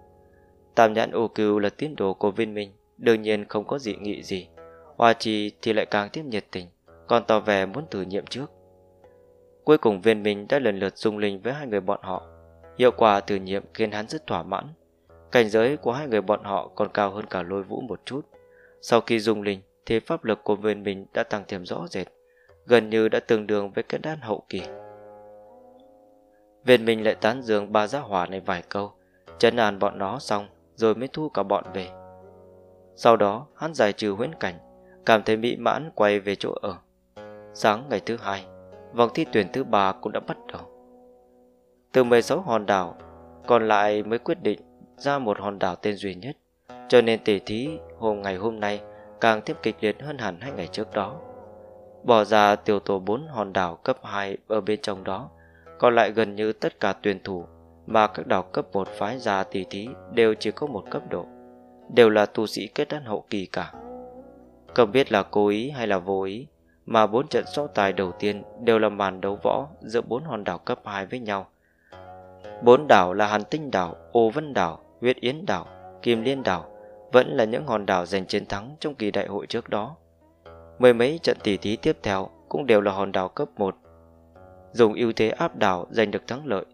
A: Tam nhãn ô cưu là tiến đồ của viên minh Đương nhiên không có dị nghị gì Hoa trì thì lại càng tiếp nhiệt tình Còn tỏ vẻ muốn thử nghiệm trước Cuối cùng viên minh đã lần lượt dung linh với hai người bọn họ Hiệu quả thử nghiệm khiến hắn rất thỏa mãn Cảnh giới của hai người bọn họ còn cao hơn cả lôi vũ một chút. Sau khi dùng linh thì pháp lực của viên mình đã tăng thêm rõ rệt, gần như đã tương đương với kết đan hậu kỳ. Viên mình lại tán dương ba giác hỏa này vài câu, chấn an bọn nó xong rồi mới thu cả bọn về. Sau đó hắn giải trừ huyễn cảnh, cảm thấy mỹ mãn quay về chỗ ở. Sáng ngày thứ hai, vòng thi tuyển thứ ba cũng đã bắt đầu. Từ 16 hòn đảo, còn lại mới quyết định ra một hòn đảo tên duy nhất cho nên tỉ thí hôm ngày hôm nay càng tiếp kịch liệt hơn hẳn hai ngày trước đó bỏ ra tiểu tổ bốn hòn đảo cấp 2 ở bên trong đó còn lại gần như tất cả tuyển thủ mà các đảo cấp một phái ra tỉ thí đều chỉ có một cấp độ đều là tu sĩ kết đan hậu kỳ cả không biết là cố ý hay là vô ý mà bốn trận so tài đầu tiên đều là màn đấu võ giữa bốn hòn đảo cấp 2 với nhau. Bốn đảo là Hàn Tinh đảo, Ô Vân đảo, Huyết Yến Đảo, Kim Liên Đảo vẫn là những hòn đảo giành chiến thắng trong kỳ đại hội trước đó. Mười mấy trận tỷ thí tiếp theo cũng đều là hòn đảo cấp 1, dùng ưu thế áp đảo giành được thắng lợi.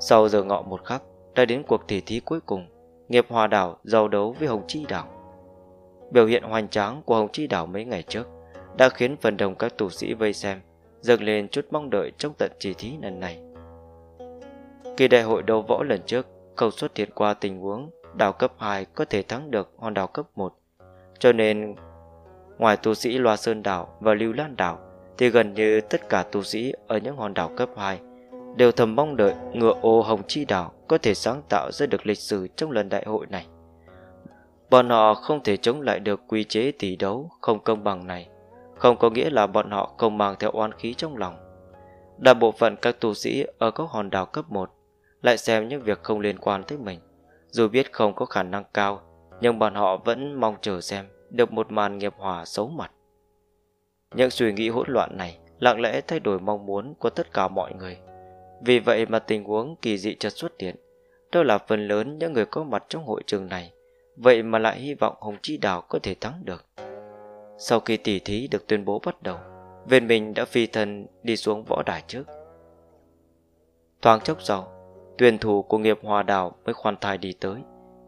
A: Sau giờ ngọ một khắc, đã đến cuộc tỷ thí cuối cùng, Nghiệp Hòa Đảo giao đấu với Hồng Chi Đảo. Biểu hiện hoành tráng của Hồng Chi Đảo mấy ngày trước đã khiến phần đông các tù sĩ vây xem dâng lên chút mong đợi trong tận chỉ thí lần này. Kỳ đại hội đấu võ lần trước không xuất hiện qua tình huống đảo cấp 2 có thể thắng được hòn đảo cấp 1. Cho nên, ngoài tu sĩ Loa Sơn Đảo và Lưu Lan Đảo, thì gần như tất cả tu sĩ ở những hòn đảo cấp 2 đều thầm mong đợi ngựa ô Hồng Chi Đảo có thể sáng tạo ra được lịch sử trong lần đại hội này. Bọn họ không thể chống lại được quy chế tỷ đấu không công bằng này, không có nghĩa là bọn họ không mang theo oan khí trong lòng. Đa bộ phận các tu sĩ ở các hòn đảo cấp 1 lại xem những việc không liên quan tới mình. Dù biết không có khả năng cao, nhưng bọn họ vẫn mong chờ xem được một màn nghiệp hòa xấu mặt. Những suy nghĩ hỗn loạn này lặng lẽ thay đổi mong muốn của tất cả mọi người. Vì vậy mà tình huống kỳ dị chợt xuất hiện. Đó là phần lớn những người có mặt trong hội trường này, vậy mà lại hy vọng Hồng Chi Đào có thể thắng được. Sau khi tỉ thí được tuyên bố bắt đầu, viên mình đã phi thân đi xuống võ đài trước. Thoáng chốc sau, tuyển thủ của nghiệp hòa đảo mới khoan thai đi tới.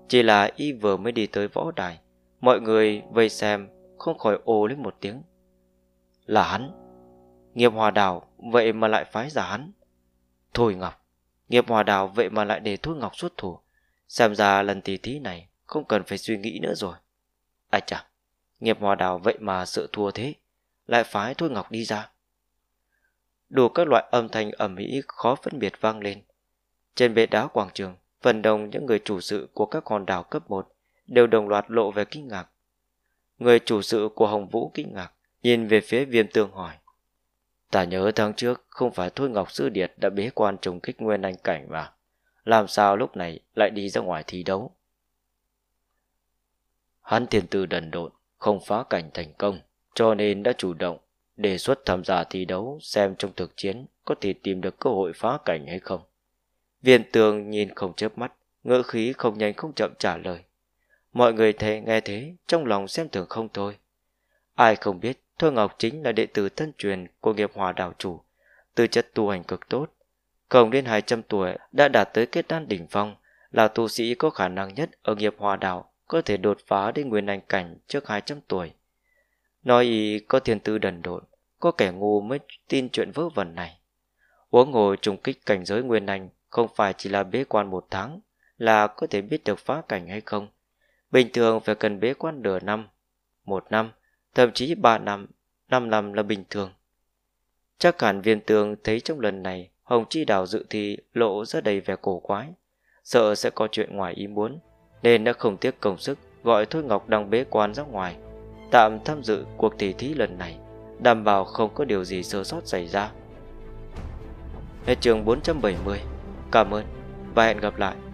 A: Chỉ là y vừa mới đi tới võ đài, mọi người vây xem không khỏi ô lên một tiếng. Là hắn, nghiệp hòa đảo vậy mà lại phái giả hắn. Thôi Ngọc, nghiệp hòa đảo vậy mà lại để Thôi Ngọc xuất thủ. Xem ra lần tỷ thí này không cần phải suy nghĩ nữa rồi. ai chà, nghiệp hòa đảo vậy mà sợ thua thế, lại phái Thôi Ngọc đi ra. Đủ các loại âm thanh ầm mỹ khó phân biệt vang lên trên bệ đá quảng trường, phần đông những người chủ sự của các hòn đảo cấp 1 đều đồng loạt lộ về kinh ngạc. Người chủ sự của Hồng Vũ kinh ngạc, nhìn về phía viêm tương hỏi. Ta nhớ tháng trước không phải Thôi Ngọc Sư Điệt đã bế quan trùng kích nguyên anh cảnh mà. Làm sao lúc này lại đi ra ngoài thi đấu? Hắn tiền tư đần độn, không phá cảnh thành công, cho nên đã chủ động đề xuất tham gia thi đấu xem trong thực chiến có thể tìm được cơ hội phá cảnh hay không. Viên tường nhìn không chớp mắt, ngỡ khí không nhanh không chậm trả lời. Mọi người thấy nghe thế, trong lòng xem thường không thôi. Ai không biết, Thôi Ngọc chính là đệ tử thân truyền của nghiệp hòa đạo chủ, tư chất tu hành cực tốt. Cộng đến 200 tuổi đã đạt tới kết đan đỉnh phong, là tu sĩ có khả năng nhất ở nghiệp hòa đạo, có thể đột phá đến nguyên anh cảnh trước 200 tuổi. Nói ý có thiên tư đần độn, có kẻ ngu mới tin chuyện vớ vẩn này. Uống ngồi trùng kích cảnh giới nguyên anh không phải chỉ là bế quan một tháng là có thể biết được phá cảnh hay không. Bình thường phải cần bế quan nửa năm, một năm, thậm chí ba năm, năm năm là bình thường. Chắc hẳn viên tường thấy trong lần này Hồng Chi đào dự thi lộ ra đầy vẻ cổ quái. Sợ sẽ có chuyện ngoài ý muốn, nên đã không tiếc công sức gọi Thôi Ngọc đang bế quan ra ngoài. Tạm tham dự cuộc tỷ thí lần này, đảm bảo không có điều gì sơ sót xảy ra. Hết trường 470 Cảm ơn và hẹn gặp lại.